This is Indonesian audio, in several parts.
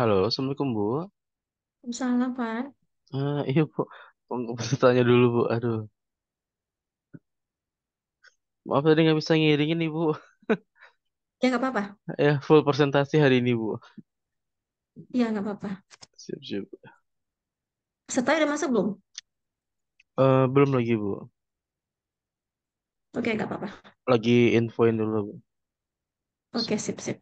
Halo, Assalamualaikum Bu. Salah, Pak. Ah, iya Bu, mau bertanya dulu Bu. Aduh, maaf tadi nggak bisa ngiringin nih Bu. Ya, nggak apa-apa. Ya, full presentasi hari ini Bu. Ya, nggak apa-apa. Siap, siap. Setelah udah masuk belum? Eh, belum lagi Bu. Oke, nggak apa-apa. Lagi infoin dulu Bu. Oke, sip, sip.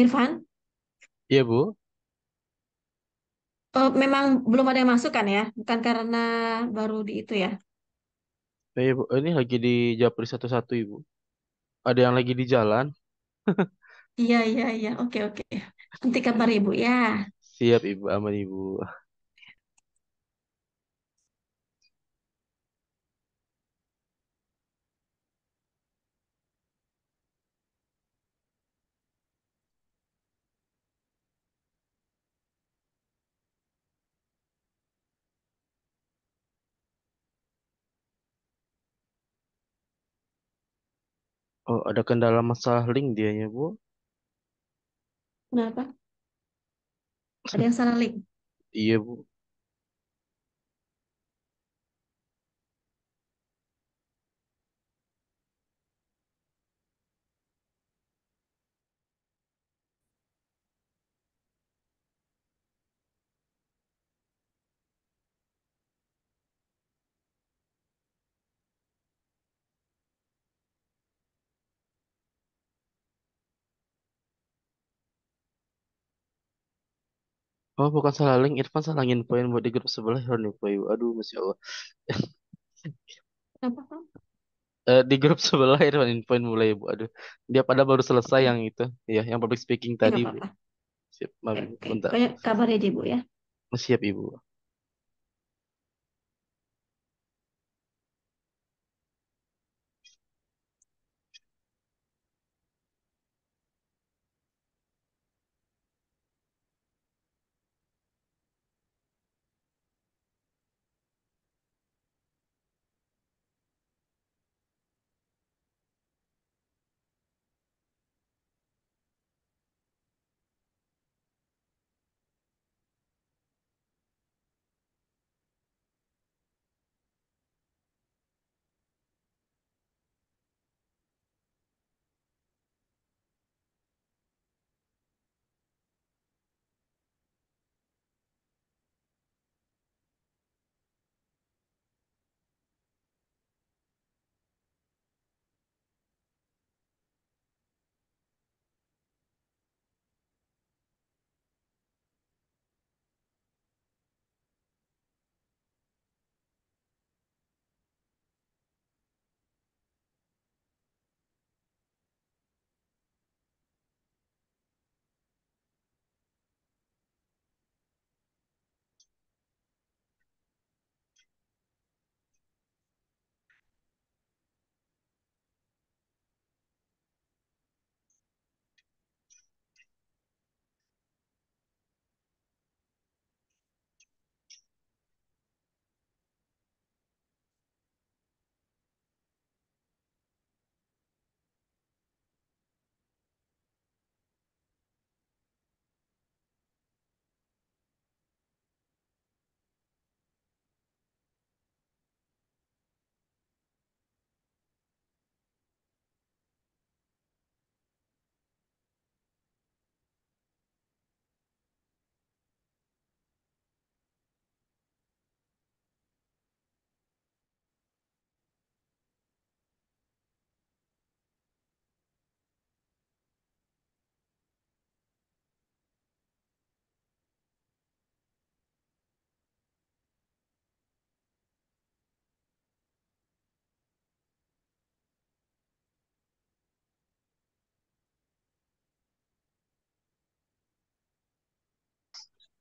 Irfan? Iya, Bu. Oh, memang belum ada yang masuk kan ya? Bukan karena baru di itu ya? Iya, Bu. Ini lagi di Japri satu-satu, Ibu. Ada yang lagi di jalan. Iya, iya, iya. Oke, oke. Nanti kabar Ibu ya. Siap, Ibu. Aman, Ibu. Oh, ada kendala masalah link dianya, Bu. Kenapa? Ada yang salah link? Iya, Bu. Oh, bukan salah link. Irfan salah poin buat di grup sebelah Hornipoy. Aduh, Masya Allah. Kenapa, Kang? Eh, di grup sebelah Irfan infoin mulai, Bu. Aduh, dia pada baru selesai yang itu. Ya, yang public speaking iya, tadi, Apa apa Bu. Siap, maaf, bentar. kabar aja, Bu, ya. Siap, Ibu.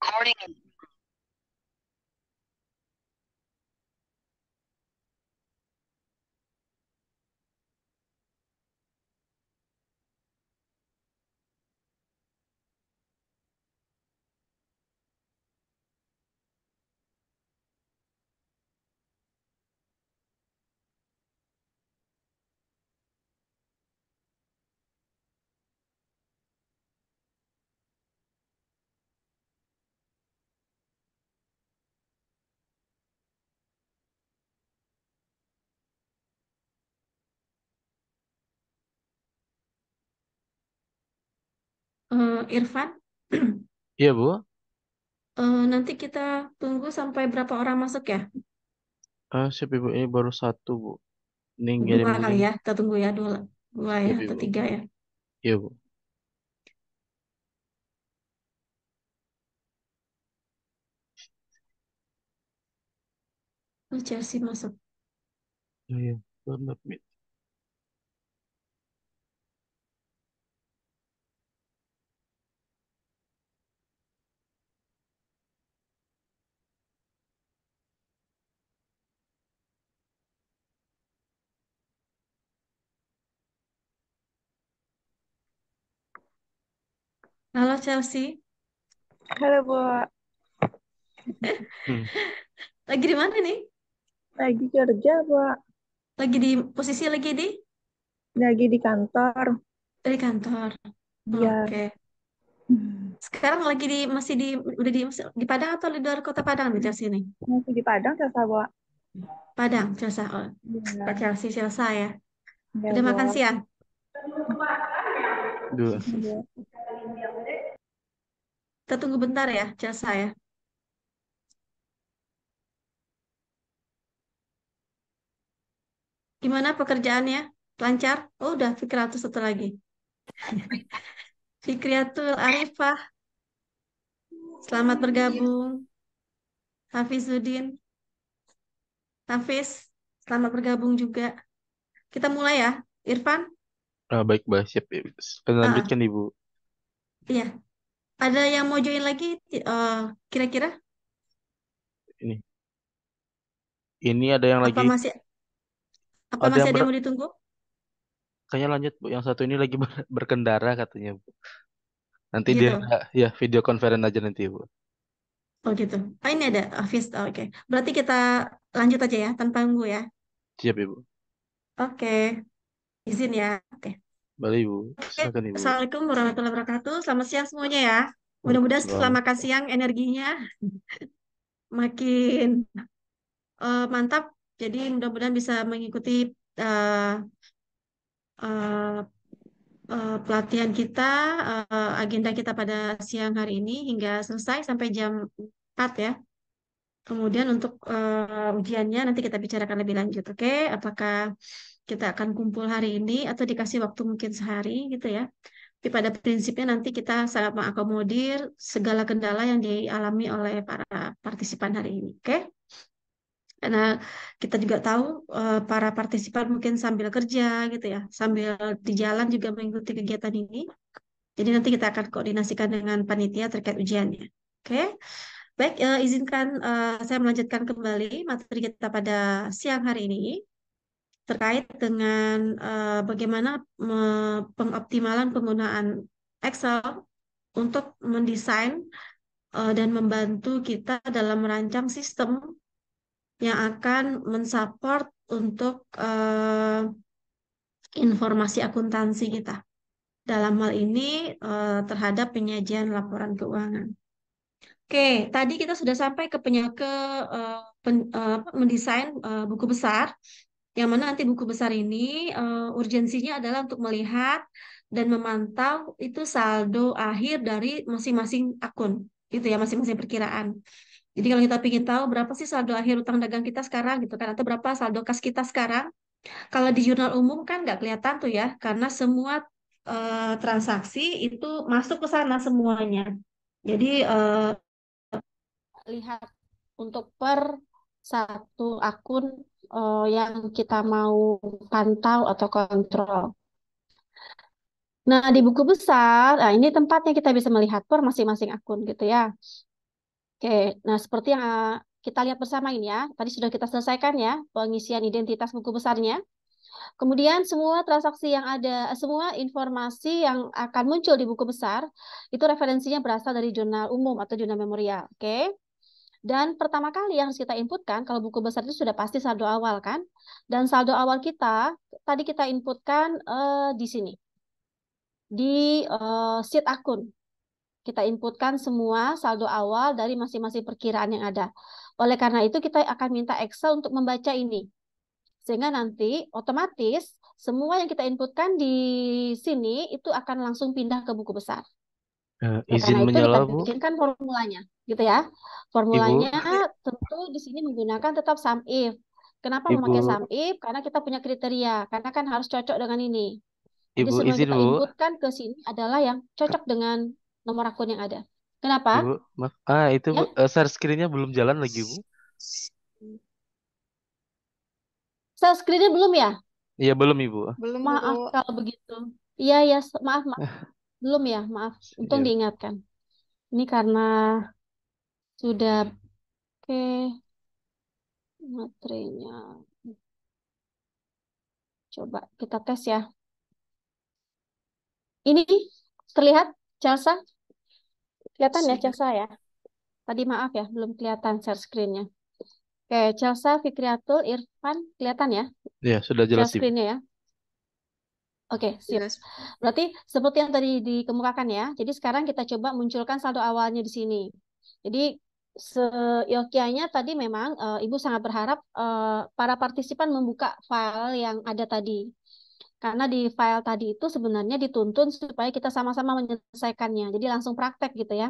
recording uh, Irfan. Iya, Bu. Uh, nanti kita tunggu sampai berapa orang masuk ya? Uh, siap, Ibu. Ini baru satu, Bu. Ini Dua kali ini. ya, kita tunggu ya. Dua, dua ya, atau tiga ya. Iya, Bu. Oh, Chelsea masuk. Oh, iya, iya. Don't Halo Chelsea. Halo Bu. Hmm. Lagi di mana nih? Lagi kerja, Bu. Lagi di posisi lagi di? Lagi di kantor. Di kantor. Iya. Oke. Okay. Sekarang lagi di masih di udah di di Padang atau di luar kota Padang nih Chelsea nih? Masih di Padang, Chelsea, Bu. Padang, Chelsea. Oh. Ya. Pak Chelsea, Chelsea ya. ya udah Bu. makan siang? Dua. Iya. Kita tunggu bentar ya, jasa saya. Gimana pekerjaannya? Lancar? Oh, udah Fikriatul satu lagi. Fikriatul Arifah. Selamat bergabung. Hafizuddin. Hafiz, selamat bergabung juga. Kita mulai ya, Irfan. Uh, baik, Mbak. Siap, ya. Lanjutkan, -uh. Ibu. Iya. Ada yang mau join lagi? Eh, kira-kira? Uh, ini. Ini ada yang apa lagi. Masih, apa ada masih ada yang mau ditunggu? Kayaknya lanjut, Bu. Yang satu ini lagi ber berkendara katanya, Bu. Nanti gitu. dia ya video conference aja nanti, Bu. Oh gitu. Oh ini ada oh, Oke. Okay. Berarti kita lanjut aja ya tanpa nunggu ya. Siap, Ibu. Oke. Okay. Izin ya. Oke. Okay. Baik Ibu. Silakan Ibu. Assalamualaikum warahmatullahi wabarakatuh. Selamat siang semuanya ya. Mudah-mudahan setelah makan siang energinya makin uh, mantap. Jadi mudah-mudahan bisa mengikuti uh, uh, uh, pelatihan kita, uh, agenda kita pada siang hari ini hingga selesai sampai jam 4 ya. Kemudian untuk uh, ujiannya nanti kita bicarakan lebih lanjut, oke? Okay? Apakah kita akan kumpul hari ini atau dikasih waktu mungkin sehari gitu ya. Tapi pada prinsipnya nanti kita sangat mengakomodir segala kendala yang dialami oleh para partisipan hari ini, oke? Okay? Karena kita juga tahu eh, para partisipan mungkin sambil kerja gitu ya, sambil di jalan juga mengikuti kegiatan ini. Jadi nanti kita akan koordinasikan dengan panitia terkait ujiannya, oke? Okay? Baik, eh, izinkan eh, saya melanjutkan kembali materi kita pada siang hari ini terkait dengan uh, bagaimana pengoptimalan penggunaan Excel untuk mendesain uh, dan membantu kita dalam merancang sistem yang akan mensupport untuk uh, informasi akuntansi kita. Dalam hal ini uh, terhadap penyajian laporan keuangan. Oke, tadi kita sudah sampai ke, penyakit uh, pen, uh, mendesain uh, buku besar. Yang mana nanti buku besar ini uh, urgensinya adalah untuk melihat dan memantau itu saldo akhir dari masing-masing akun, gitu ya, masing-masing perkiraan. Jadi kalau kita ingin tahu berapa sih saldo akhir utang dagang kita sekarang gitu kan atau berapa saldo kas kita sekarang, kalau di jurnal umum kan nggak kelihatan tuh ya karena semua uh, transaksi itu masuk ke sana semuanya. Jadi uh, lihat untuk per satu akun uh, yang kita mau pantau atau kontrol. Nah, di buku besar, nah ini tempatnya kita bisa melihat per masing-masing akun gitu ya. Oke, nah seperti yang ah, kita lihat bersama ini ya. Tadi sudah kita selesaikan ya pengisian identitas buku besarnya. Kemudian semua transaksi yang ada, eh, semua informasi yang akan muncul di buku besar itu referensinya berasal dari jurnal umum atau jurnal memorial, oke? Okay? Dan pertama kali yang harus kita inputkan, kalau buku besar itu sudah pasti saldo awal kan? Dan saldo awal kita, tadi kita inputkan uh, di sini. Di uh, sheet akun. Kita inputkan semua saldo awal dari masing-masing perkiraan yang ada. Oleh karena itu kita akan minta Excel untuk membaca ini. Sehingga nanti otomatis semua yang kita inputkan di sini itu akan langsung pindah ke buku besar ya, izin karena menyala, itu Bu. kan formulanya, gitu ya. Formulanya Ibu. tentu di sini menggunakan tetap sum if. Kenapa Ibu. memakai sum if? Karena kita punya kriteria, karena kan harus cocok dengan ini. Ibu, Jadi izin, kita Bu. inputkan ke sini adalah yang cocok dengan nomor akun yang ada. Kenapa? Ibu, maaf. Ah, itu ya? uh, share screen-nya belum jalan lagi, Bu. Share screen-nya belum ya? Iya, belum, Ibu. Belum, Maaf Ibu. kalau begitu. Iya, ya, maaf, maaf. Belum ya, maaf. Untung Iya. diingatkan. Ini karena sudah oke materinya. Coba kita tes ya. Ini terlihat Chelsea? Kelihatan ya Chelsea ya? Tadi maaf ya, belum kelihatan share screen Oke, Chelsea, Fikriatul, Irfan, kelihatan ya? Iya, sudah jelas share di screen-nya ya? Oke, okay, iya, siap. Berarti seperti yang tadi dikemukakan ya. Jadi sekarang kita coba munculkan saldo awalnya di sini. Jadi seyokianya tadi memang uh, Ibu sangat berharap uh, para partisipan membuka file yang ada tadi. Karena di file tadi itu sebenarnya dituntun supaya kita sama-sama menyelesaikannya. Jadi langsung praktek gitu ya.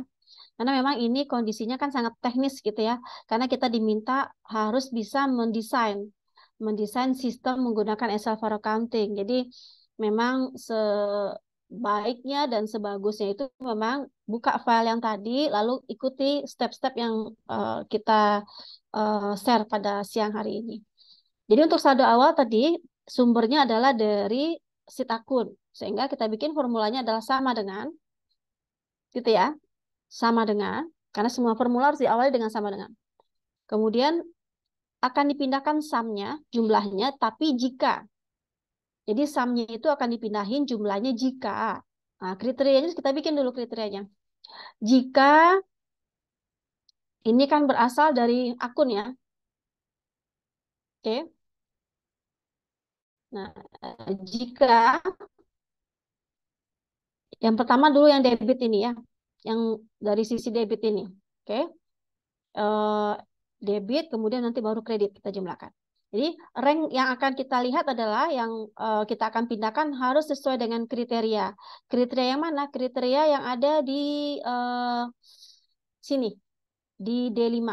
Karena memang ini kondisinya kan sangat teknis gitu ya. Karena kita diminta harus bisa mendesain mendesain sistem menggunakan Excel for accounting. Jadi memang sebaiknya dan sebagusnya itu memang buka file yang tadi lalu ikuti step-step yang uh, kita uh, share pada siang hari ini. Jadi untuk saldo awal tadi sumbernya adalah dari sit akun sehingga kita bikin formulanya adalah sama dengan gitu ya. Sama dengan karena semua formula harus diawali dengan sama dengan. Kemudian akan dipindahkan samnya jumlahnya tapi jika jadi samnya itu akan dipindahin jumlahnya jika. Nah, kriterianya kita bikin dulu kriterianya. Jika ini kan berasal dari akun ya. Oke. Okay. Nah, jika yang pertama dulu yang debit ini ya, yang dari sisi debit ini. Oke. Okay. Uh, eh, debit kemudian nanti baru kredit kita jumlahkan. Jadi rank yang akan kita lihat adalah yang uh, kita akan pindahkan harus sesuai dengan kriteria. Kriteria yang mana? Kriteria yang ada di uh, sini, di D5,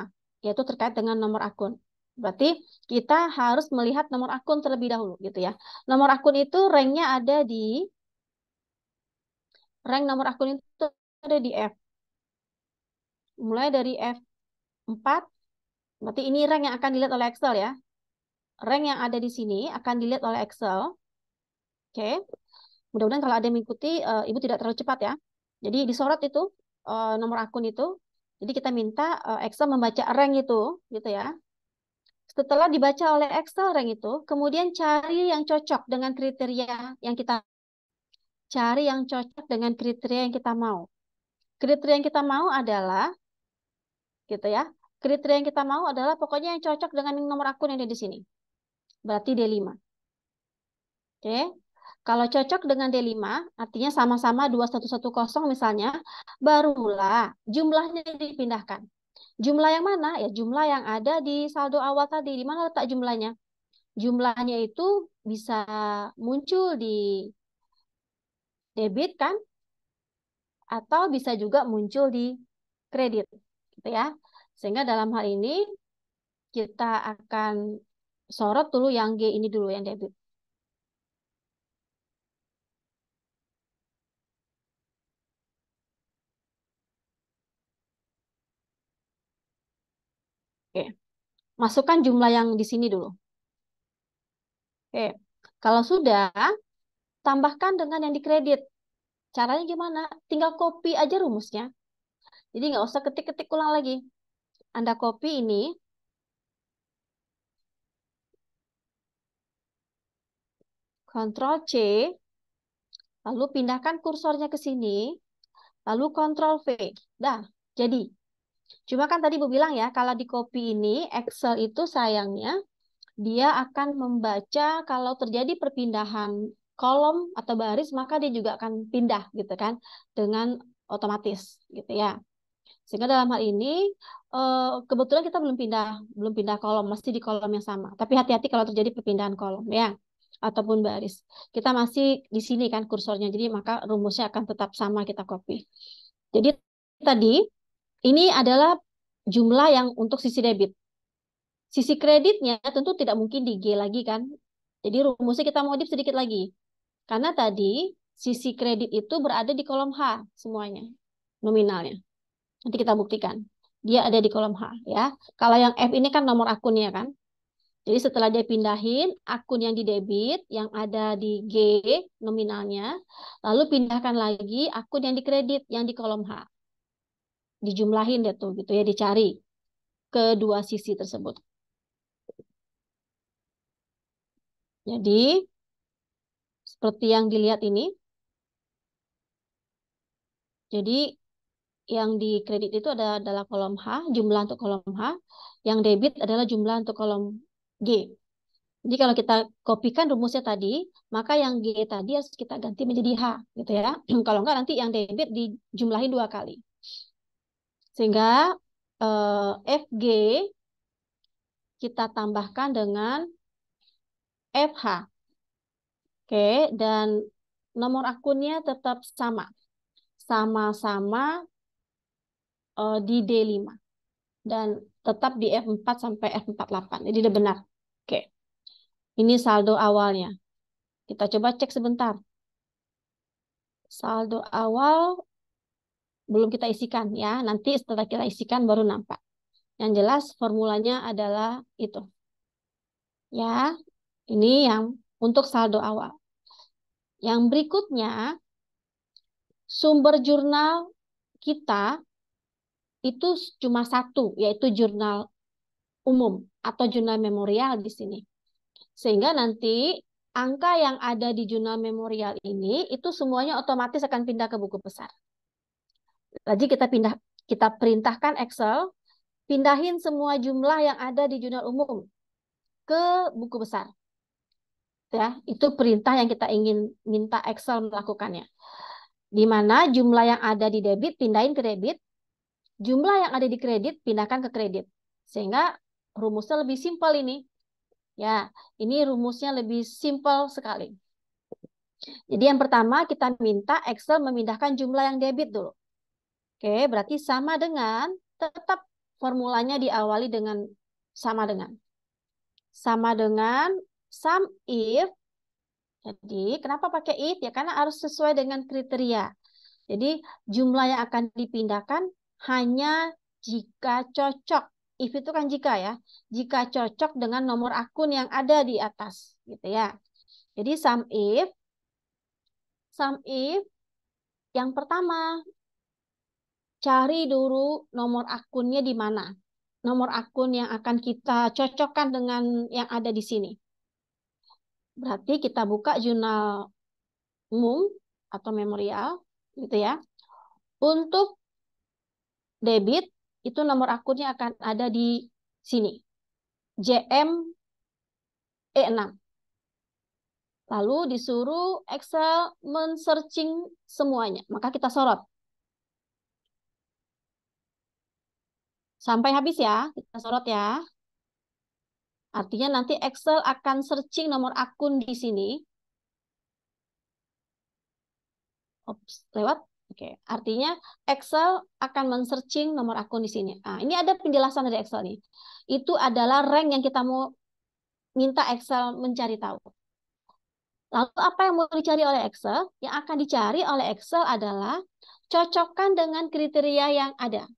yaitu terkait dengan nomor akun. Berarti kita harus melihat nomor akun terlebih dahulu gitu ya. Nomor akun itu ranknya ada di, rank nomor akun itu ada di F. Mulai dari F4, berarti ini rank yang akan dilihat oleh Excel ya rank yang ada di sini akan dilihat oleh Excel. Oke. Okay. Mudah-mudahan kalau ada yang mengikuti, uh, Ibu tidak terlalu cepat ya. Jadi disorot itu uh, nomor akun itu. Jadi kita minta uh, Excel membaca rank itu, gitu ya. Setelah dibaca oleh Excel rank itu, kemudian cari yang cocok dengan kriteria yang kita cari yang cocok dengan kriteria yang kita mau. Kriteria yang kita mau adalah gitu ya. Kriteria yang kita mau adalah pokoknya yang cocok dengan nomor akun yang ada di sini berarti D5. Oke. Kalau cocok dengan D5, artinya sama-sama 2110 misalnya, barulah jumlahnya dipindahkan. Jumlah yang mana? Ya jumlah yang ada di saldo awal tadi. Di mana letak jumlahnya? Jumlahnya itu bisa muncul di debit kan? Atau bisa juga muncul di kredit. Gitu ya. Sehingga dalam hal ini kita akan sorot dulu yang G ini dulu yang debit. Oke. Masukkan jumlah yang di sini dulu. Oke. Kalau sudah, tambahkan dengan yang di kredit. Caranya gimana? Tinggal copy aja rumusnya. Jadi nggak usah ketik-ketik ulang lagi. Anda copy ini, Ctrl C, lalu pindahkan kursornya ke sini, lalu Ctrl V. Dah, jadi. Cuma kan tadi Bu bilang ya, kalau di copy ini, Excel itu sayangnya dia akan membaca kalau terjadi perpindahan kolom atau baris, maka dia juga akan pindah gitu kan, dengan otomatis gitu ya. Sehingga dalam hal ini eh, kebetulan kita belum pindah belum pindah kolom, masih di kolom yang sama. Tapi hati-hati kalau terjadi perpindahan kolom ya ataupun baris. Kita masih di sini kan kursornya, jadi maka rumusnya akan tetap sama kita copy. Jadi tadi ini adalah jumlah yang untuk sisi debit. Sisi kreditnya tentu tidak mungkin di G lagi kan. Jadi rumusnya kita modif sedikit lagi. Karena tadi sisi kredit itu berada di kolom H semuanya, nominalnya. Nanti kita buktikan. Dia ada di kolom H ya. Kalau yang F ini kan nomor akunnya kan. Jadi setelah dia pindahin akun yang di debit yang ada di G nominalnya, lalu pindahkan lagi akun yang di kredit yang di kolom H. Dijumlahin deh tuh gitu ya, dicari kedua sisi tersebut. Jadi seperti yang dilihat ini. Jadi yang di kredit itu ada adalah kolom H, jumlah untuk kolom H, yang debit adalah jumlah untuk kolom G. Jadi kalau kita kopikan rumusnya tadi, maka yang G tadi harus kita ganti menjadi H, gitu ya. kalau enggak nanti yang debit dijumlahin dua kali. Sehingga eh, FG kita tambahkan dengan FH. Oke, dan nomor akunnya tetap sama. Sama-sama eh, di D5. Dan tetap di F4 sampai F48. Jadi benar. Ini saldo awalnya. Kita coba cek sebentar. Saldo awal belum kita isikan ya. Nanti setelah kita isikan baru nampak. Yang jelas formulanya adalah itu. Ya, ini yang untuk saldo awal. Yang berikutnya, sumber jurnal kita itu cuma satu, yaitu jurnal umum atau jurnal memorial di sini. Sehingga nanti angka yang ada di jurnal memorial ini itu semuanya otomatis akan pindah ke buku besar. Lagi kita pindah kita perintahkan Excel pindahin semua jumlah yang ada di jurnal umum ke buku besar. Ya, itu perintah yang kita ingin minta Excel melakukannya. Di mana jumlah yang ada di debit pindahin ke debit, jumlah yang ada di kredit pindahkan ke kredit. Sehingga rumusnya lebih simpel ini. Ya, ini rumusnya lebih simpel sekali. Jadi yang pertama kita minta Excel memindahkan jumlah yang debit dulu. Oke, berarti sama dengan tetap formulanya diawali dengan sama dengan. Sama dengan sum if. Jadi kenapa pakai if? Ya karena harus sesuai dengan kriteria. Jadi jumlah yang akan dipindahkan hanya jika cocok if itu kan jika ya, jika cocok dengan nomor akun yang ada di atas gitu ya. Jadi sum if sum if yang pertama cari dulu nomor akunnya di mana. Nomor akun yang akan kita cocokkan dengan yang ada di sini. Berarti kita buka jurnal umum atau memorial gitu ya. Untuk debit itu nomor akunnya akan ada di sini. JM E6. Lalu disuruh Excel men-searching semuanya. Maka kita sorot. Sampai habis ya, kita sorot ya. Artinya nanti Excel akan searching nomor akun di sini. Ops, lewat. Oke, okay. artinya Excel akan men-searching nomor akun di sini. Nah, ini ada penjelasan dari Excel nih. Itu adalah rank yang kita mau minta Excel mencari tahu. Lalu apa yang mau dicari oleh Excel? Yang akan dicari oleh Excel adalah cocokkan dengan kriteria yang ada.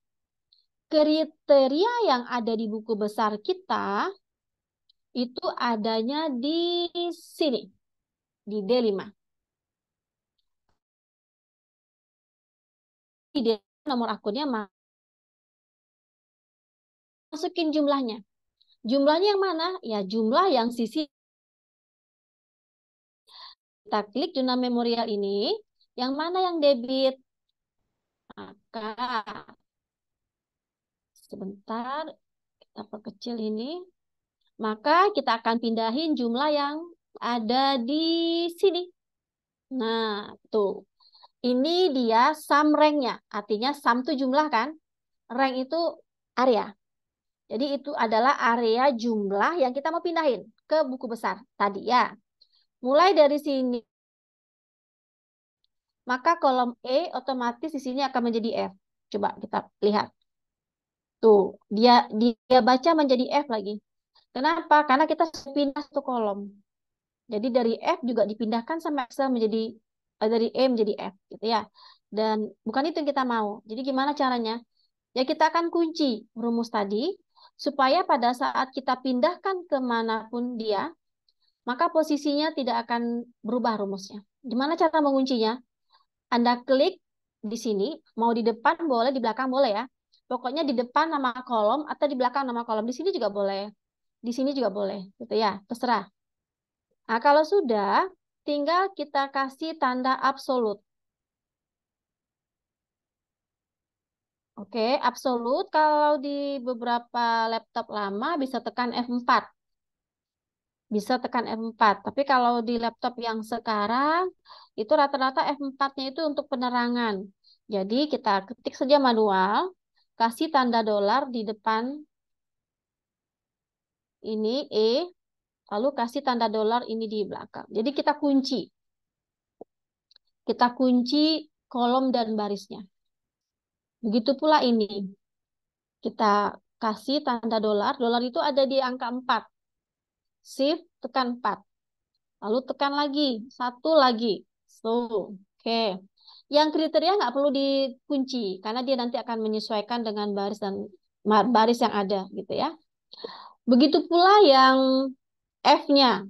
Kriteria yang ada di buku besar kita itu adanya di sini, di D5. dia nomor akunnya masukin jumlahnya. Jumlahnya yang mana? Ya jumlah yang sisi kita klik jumlah memorial ini, yang mana yang debit? Maka sebentar kita perkecil ini. Maka kita akan pindahin jumlah yang ada di sini. Nah, tuh. Ini dia sum rank-nya. artinya sum itu jumlah kan? Rank itu area. Jadi itu adalah area jumlah yang kita mau pindahin ke buku besar tadi ya. Mulai dari sini, maka kolom E otomatis di sini akan menjadi F. Coba kita lihat. Tuh, dia dia baca menjadi F lagi. Kenapa? Karena kita pindah satu kolom. Jadi dari F juga dipindahkan sama Excel menjadi Eh, dari E menjadi F gitu ya. Dan bukan itu yang kita mau. Jadi gimana caranya? Ya kita akan kunci rumus tadi supaya pada saat kita pindahkan kemanapun dia, maka posisinya tidak akan berubah rumusnya. Gimana cara menguncinya? Anda klik di sini, mau di depan boleh, di belakang boleh ya. Pokoknya di depan nama kolom atau di belakang nama kolom. Di sini juga boleh. Di sini juga boleh, gitu ya. Terserah. Nah, kalau sudah, Tinggal kita kasih tanda absolut. Oke, absolut. Kalau di beberapa laptop lama bisa tekan F4. Bisa tekan F4. Tapi kalau di laptop yang sekarang, itu rata-rata F4-nya itu untuk penerangan. Jadi kita ketik saja manual, kasih tanda dolar di depan ini E, Lalu kasih tanda dolar ini di belakang. Jadi kita kunci. Kita kunci kolom dan barisnya. Begitu pula ini. Kita kasih tanda dolar. Dolar itu ada di angka 4. Shift, tekan 4. Lalu tekan lagi. Satu lagi. So, oke. Okay. Yang kriteria nggak perlu dikunci. Karena dia nanti akan menyesuaikan dengan baris dan baris yang ada gitu ya. Begitu pula yang F-nya.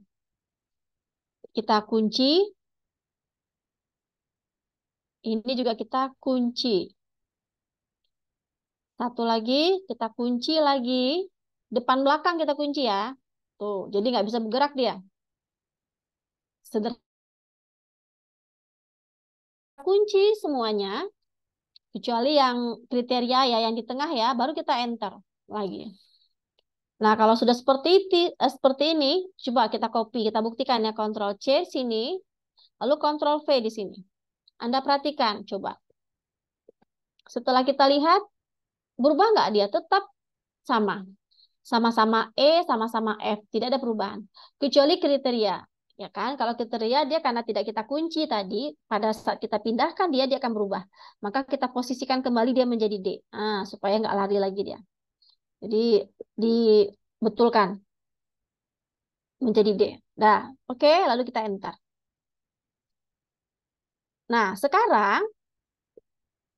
Kita kunci. Ini juga kita kunci. Satu lagi, kita kunci lagi. Depan belakang kita kunci ya. Tuh, jadi nggak bisa bergerak dia. Sederhana. Kunci semuanya. Kecuali yang kriteria ya, yang di tengah ya, baru kita enter lagi. Nah, kalau sudah seperti itu, eh, seperti ini, coba kita copy, kita buktikan ya Ctrl C sini, lalu Ctrl V di sini. Anda perhatikan, coba. Setelah kita lihat, berubah nggak dia? Tetap sama. Sama-sama E, sama-sama F, tidak ada perubahan. Kecuali kriteria, ya kan? Kalau kriteria dia karena tidak kita kunci tadi, pada saat kita pindahkan dia dia akan berubah. Maka kita posisikan kembali dia menjadi D, ah, supaya nggak lari lagi dia. Jadi dibetulkan menjadi D. Nah, oke, okay, lalu kita enter. Nah, sekarang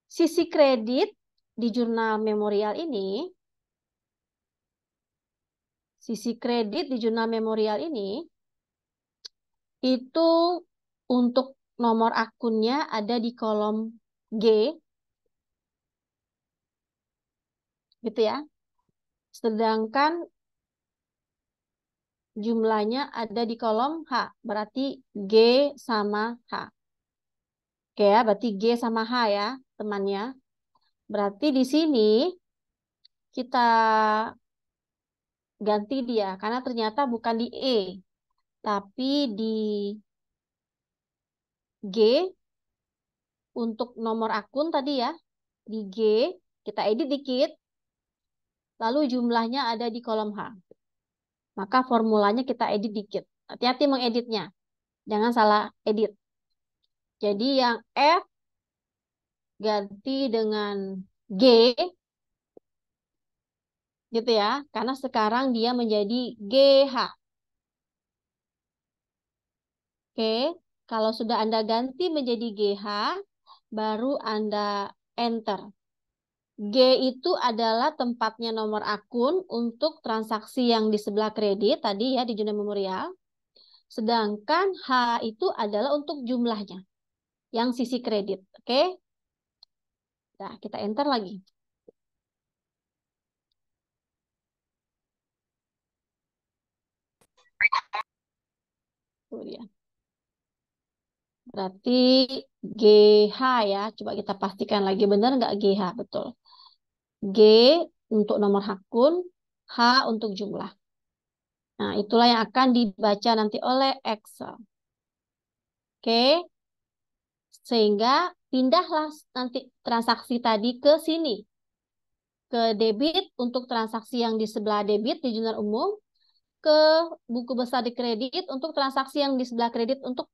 sisi kredit di jurnal memorial ini sisi kredit di jurnal memorial ini itu untuk nomor akunnya ada di kolom G. Gitu ya. Sedangkan jumlahnya ada di kolom H. Berarti G sama H. Oke ya, berarti G sama H ya temannya. Berarti di sini kita ganti dia karena ternyata bukan di E tapi di G untuk nomor akun tadi ya di G kita edit dikit lalu jumlahnya ada di kolom H. Maka formulanya kita edit dikit. Hati-hati mengeditnya. Jangan salah edit. Jadi yang F ganti dengan G, gitu ya, karena sekarang dia menjadi GH. Oke, kalau sudah Anda ganti menjadi GH, baru Anda enter. G itu adalah tempatnya nomor akun untuk transaksi yang di sebelah kredit tadi ya di Juna memorial. Sedangkan H itu adalah untuk jumlahnya yang sisi kredit. Oke. Okay? Nah, kita enter lagi. Berarti GH ya. Coba kita pastikan lagi benar nggak GH betul. G untuk nomor hakun, H untuk jumlah. Nah, itulah yang akan dibaca nanti oleh Excel. Oke. Sehingga pindahlah nanti transaksi tadi ke sini. Ke debit untuk transaksi yang di sebelah debit di jurnal umum, ke buku besar di kredit untuk transaksi yang di sebelah kredit untuk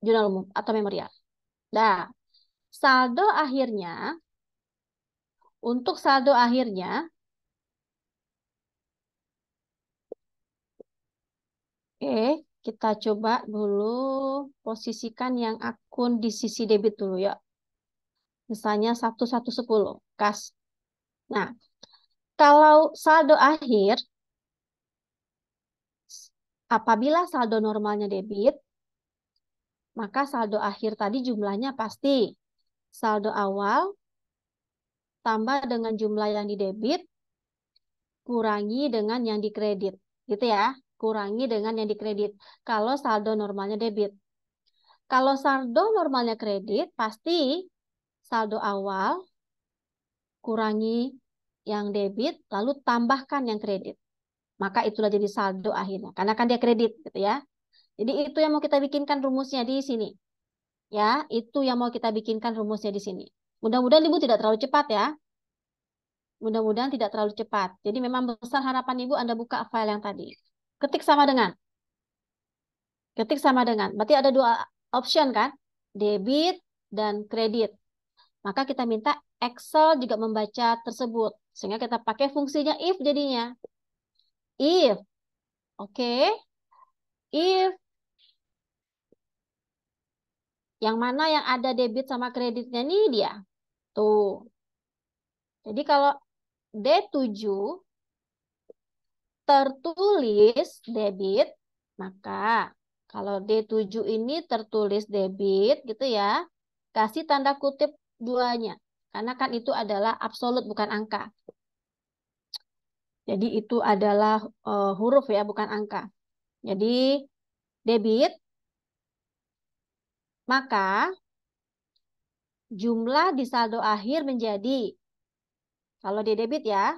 jurnal umum atau memorial. Nah, saldo akhirnya untuk saldo akhirnya, oke, kita coba dulu posisikan yang akun di sisi debit dulu ya. Misalnya 1110, kas. Nah, kalau saldo akhir, apabila saldo normalnya debit, maka saldo akhir tadi jumlahnya pasti saldo awal tambah dengan jumlah yang didebit, kurangi dengan yang dikredit. Gitu ya, kurangi dengan yang dikredit. Kalau saldo normalnya debit. Kalau saldo normalnya kredit, pasti saldo awal kurangi yang debit, lalu tambahkan yang kredit. Maka itulah jadi saldo akhirnya. Karena kan dia kredit, gitu ya. Jadi itu yang mau kita bikinkan rumusnya di sini. Ya, itu yang mau kita bikinkan rumusnya di sini. Mudah-mudahan Ibu tidak terlalu cepat ya. Mudah-mudahan tidak terlalu cepat. Jadi memang besar harapan Ibu Anda buka file yang tadi. Ketik sama dengan. Ketik sama dengan. Berarti ada dua option kan? Debit dan kredit. Maka kita minta Excel juga membaca tersebut. Sehingga kita pakai fungsinya if jadinya. If. Oke. Okay. If yang mana yang ada debit sama kreditnya nih dia. Tuh. Jadi kalau D7 tertulis debit, maka kalau D7 ini tertulis debit gitu ya, kasih tanda kutip duanya. Karena kan itu adalah absolut bukan angka. Jadi itu adalah uh, huruf ya, bukan angka. Jadi debit maka jumlah di saldo akhir menjadi, kalau di debit ya,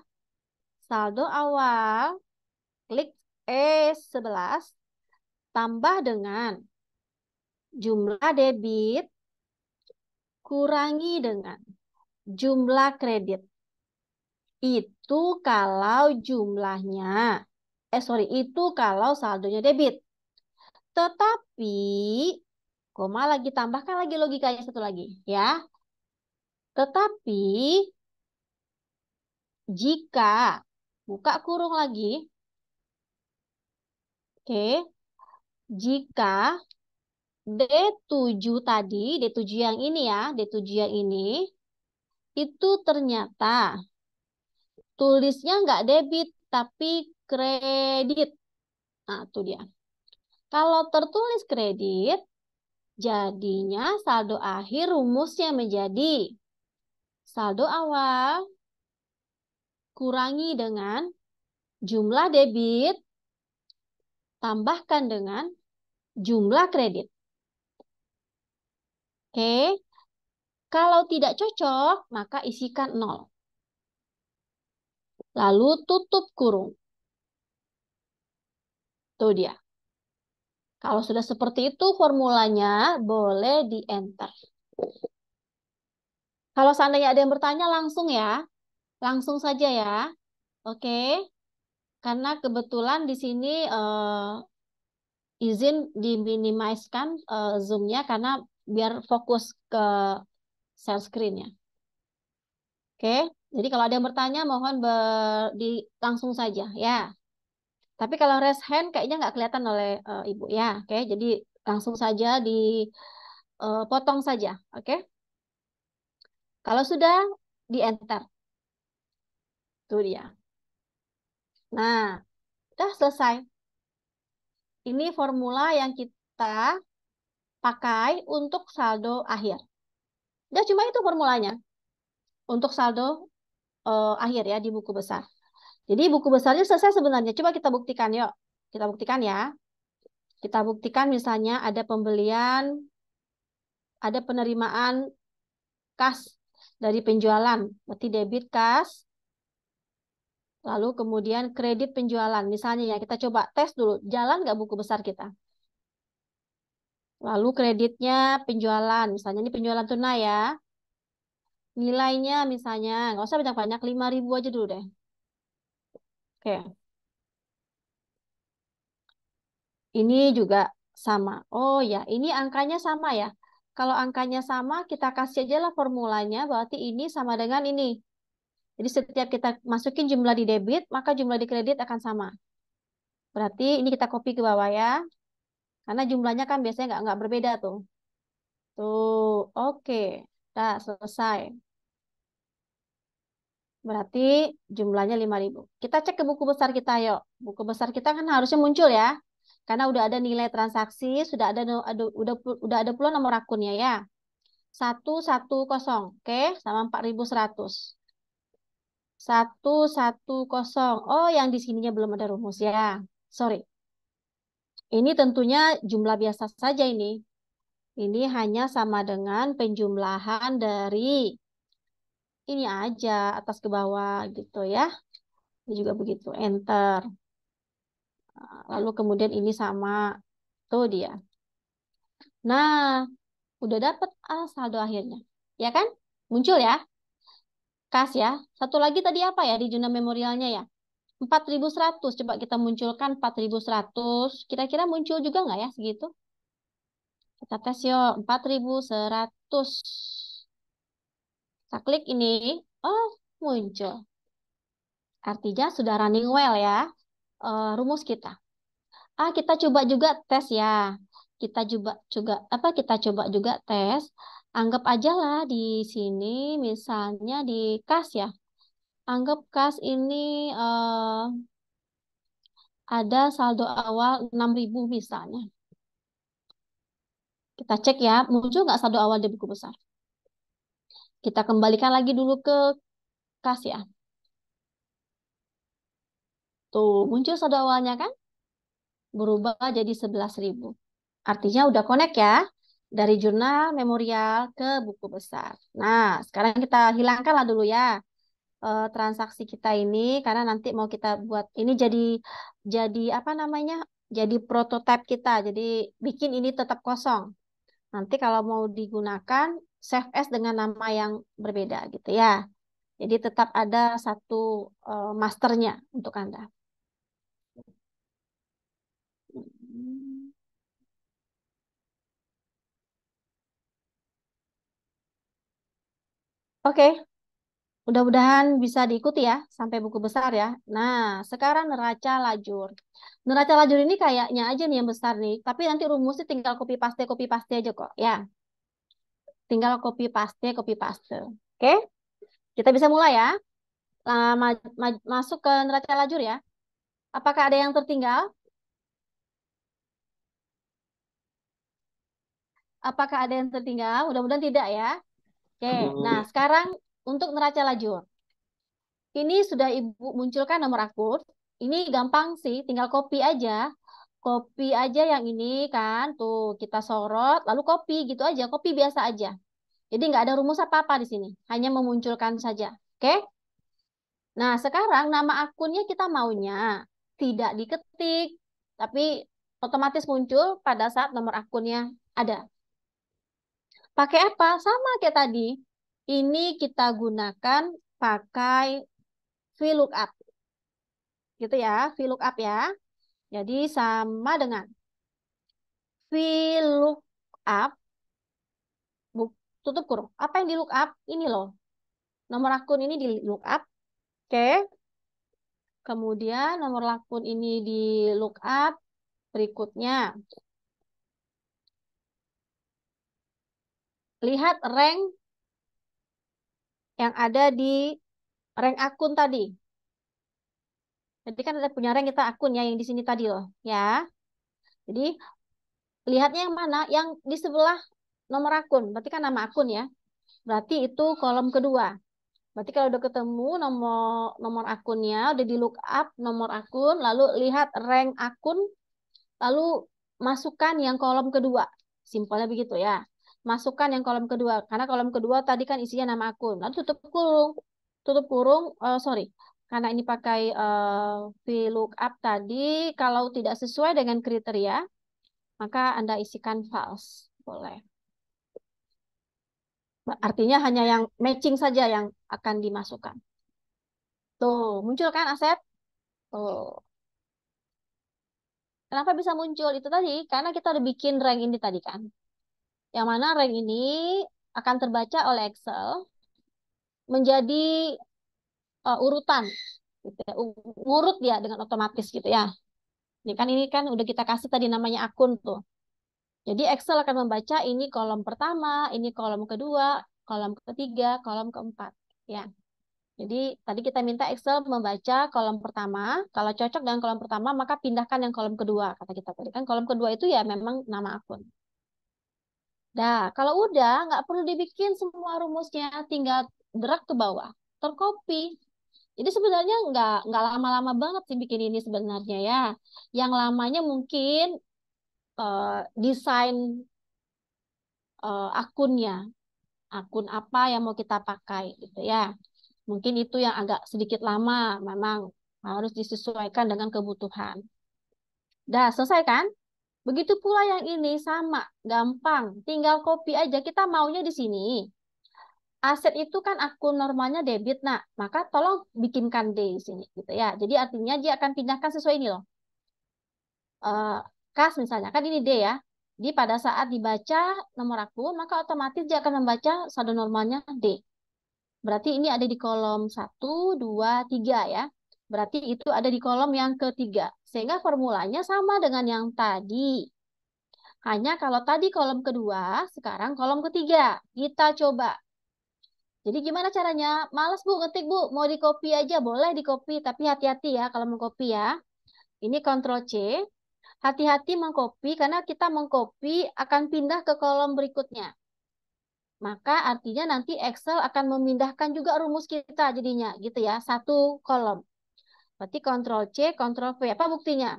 saldo awal, klik E11, tambah dengan jumlah debit, kurangi dengan jumlah kredit. Itu kalau jumlahnya, eh sorry, itu kalau saldonya debit. Tetapi koma lagi tambahkan lagi logikanya satu lagi ya. Tetapi jika buka kurung lagi, oke, okay, jika D7 tadi, D7 yang ini ya, D7 yang ini, itu ternyata tulisnya nggak debit, tapi kredit. Nah, itu dia. Kalau tertulis kredit, Jadinya saldo akhir rumusnya menjadi saldo awal kurangi dengan jumlah debit tambahkan dengan jumlah kredit. Oke. Kalau tidak cocok, maka isikan nol Lalu tutup kurung. Tuh dia. Kalau sudah seperti itu formulanya boleh di enter. Kalau seandainya ada yang bertanya langsung ya. Langsung saja ya. Oke. Karena kebetulan di sini uh, izin diminimaiskan uh, eh, zoom karena biar fokus ke share screen-nya. Oke. Jadi kalau ada yang bertanya mohon ber langsung saja ya. Tapi kalau raise hand kayaknya nggak kelihatan oleh uh, ibu ya. Oke, okay? jadi langsung saja dipotong eh, saja. Oke. Okay? Kalau sudah di enter. Itu dia. Nah, sudah selesai. Ini formula yang kita pakai untuk saldo akhir. Sudah cuma itu formulanya untuk saldo uh, akhir ya di buku besar. Jadi buku besarnya selesai sebenarnya. Coba kita buktikan yuk. Kita buktikan ya. Kita buktikan misalnya ada pembelian, ada penerimaan kas dari penjualan. Berarti debit kas. Lalu kemudian kredit penjualan. Misalnya ya kita coba tes dulu. Jalan nggak buku besar kita? Lalu kreditnya penjualan. Misalnya ini penjualan tunai ya. Nilainya misalnya, nggak usah banyak-banyak, lima ribu aja dulu deh. Oke, ini juga sama. Oh ya, ini angkanya sama ya. Kalau angkanya sama, kita kasih aja lah formulanya, berarti ini sama dengan ini. Jadi setiap kita masukin jumlah di debit, maka jumlah di kredit akan sama. Berarti ini kita copy ke bawah ya. Karena jumlahnya kan biasanya nggak berbeda tuh. Tuh, oke. Dah, selesai. Berarti jumlahnya 5.000. Kita cek ke buku besar kita yuk. Buku besar kita kan harusnya muncul ya. Karena udah ada nilai transaksi, sudah ada, udah udah ada pula nomor akunnya ya. 110, oke, sama 4100. 110. Oh, yang di sininya belum ada rumus ya. Sorry. Ini tentunya jumlah biasa saja ini. Ini hanya sama dengan penjumlahan dari ini aja atas ke bawah gitu ya. Ini juga begitu, enter. Nah, lalu kemudian ini sama tuh dia. Nah, udah dapat ah, saldo akhirnya. Ya kan? Muncul ya. Kas ya. Satu lagi tadi apa ya di jurnal memorialnya ya? 4100. Coba kita munculkan 4100. Kira-kira muncul juga nggak ya segitu? Kita tes yuk. 4100. Saya klik ini, oh muncul. Artinya sudah running well ya uh, rumus kita. Ah kita coba juga tes ya. Kita coba juga apa kita coba juga tes. Anggap aja lah di sini misalnya di kas ya. Anggap kas ini uh, ada saldo awal 6000 misalnya. Kita cek ya, muncul nggak saldo awal di buku besar? Kita kembalikan lagi dulu ke kas ya. Tuh, muncul saldo awalnya kan? Berubah jadi 11.000. Artinya udah connect ya dari jurnal memorial ke buku besar. Nah, sekarang kita hilangkanlah dulu ya eh, transaksi kita ini karena nanti mau kita buat ini jadi jadi apa namanya? Jadi prototipe kita. Jadi bikin ini tetap kosong. Nanti kalau mau digunakan save as dengan nama yang berbeda gitu ya. Jadi tetap ada satu uh, masternya untuk Anda. Oke, okay. mudah-mudahan bisa diikuti ya sampai buku besar ya. Nah, sekarang neraca lajur. Neraca lajur ini kayaknya aja nih yang besar nih, tapi nanti rumusnya tinggal copy paste copy paste aja kok ya. Tinggal copy paste, copy paste. Oke? Kita bisa mulai ya. Uh, masuk ke neraca lajur ya. Apakah ada yang tertinggal? Apakah ada yang tertinggal? Mudah-mudahan tidak ya. Oke, hmm. nah sekarang untuk neraca lajur. Ini sudah Ibu munculkan nomor akun Ini gampang sih, tinggal copy aja kopi aja yang ini kan tuh kita sorot lalu kopi gitu aja kopi biasa aja jadi nggak ada rumus apa apa di sini hanya memunculkan saja oke okay? nah sekarang nama akunnya kita maunya tidak diketik tapi otomatis muncul pada saat nomor akunnya ada pakai apa sama kayak tadi ini kita gunakan pakai VLOOKUP gitu ya VLOOKUP ya jadi sama dengan we look up buk, tutup kurung. Apa yang di look up? Ini loh. Nomor akun ini di look up. Oke. Okay. Kemudian nomor akun ini di look up berikutnya. Lihat rank yang ada di rank akun tadi. Jadi kan ada punya rank kita akun ya yang di sini tadi loh ya. Jadi lihatnya yang mana? Yang di sebelah nomor akun. Berarti kan nama akun ya. Berarti itu kolom kedua. Berarti kalau udah ketemu nomor nomor akunnya, udah di look up nomor akun, lalu lihat rank akun, lalu masukkan yang kolom kedua. Simpelnya begitu ya. Masukkan yang kolom kedua karena kolom kedua tadi kan isinya nama akun. Lalu tutup kurung, tutup kurung, uh, sorry, karena ini pakai uh, eh, VLOOKUP tadi, kalau tidak sesuai dengan kriteria, maka Anda isikan false. Boleh. Artinya hanya yang matching saja yang akan dimasukkan. Tuh, muncul kan aset? Tuh. Kenapa bisa muncul? Itu tadi, karena kita udah bikin rank ini tadi kan. Yang mana rank ini akan terbaca oleh Excel menjadi uh, urutan gitu ya. urut dia dengan otomatis gitu ya ini kan ini kan udah kita kasih tadi namanya akun tuh jadi Excel akan membaca ini kolom pertama ini kolom kedua kolom ketiga kolom keempat ya jadi tadi kita minta Excel membaca kolom pertama kalau cocok dengan kolom pertama maka pindahkan yang kolom kedua kata kita tadi kan kolom kedua itu ya memang nama akun Nah, kalau udah, nggak perlu dibikin semua rumusnya, tinggal drag ke bawah, terkopi, ini sebenarnya nggak nggak lama-lama banget sih bikin ini sebenarnya ya. Yang lamanya mungkin uh, desain uh, akunnya, akun apa yang mau kita pakai gitu ya. Mungkin itu yang agak sedikit lama memang harus disesuaikan dengan kebutuhan. Dah selesai kan? Begitu pula yang ini sama, gampang. Tinggal copy aja. Kita maunya di sini aset itu kan akun normalnya debit, nak maka tolong bikinkan D di sini gitu ya. Jadi artinya dia akan pindahkan sesuai ini loh. Eh, kas misalnya, kan ini D ya. di pada saat dibaca nomor akun, maka otomatis dia akan membaca saldo normalnya D. Berarti ini ada di kolom satu dua tiga ya. Berarti itu ada di kolom yang ketiga. Sehingga formulanya sama dengan yang tadi. Hanya kalau tadi kolom kedua, sekarang kolom ketiga. Kita coba jadi gimana caranya? Males Bu ngetik Bu, mau di copy aja boleh di copy, tapi hati-hati ya kalau copy ya. Ini Ctrl C. Hati-hati mengcopy karena kita mengcopy akan pindah ke kolom berikutnya. Maka artinya nanti Excel akan memindahkan juga rumus kita jadinya gitu ya, satu kolom. Berarti Ctrl C, Ctrl V. Apa buktinya?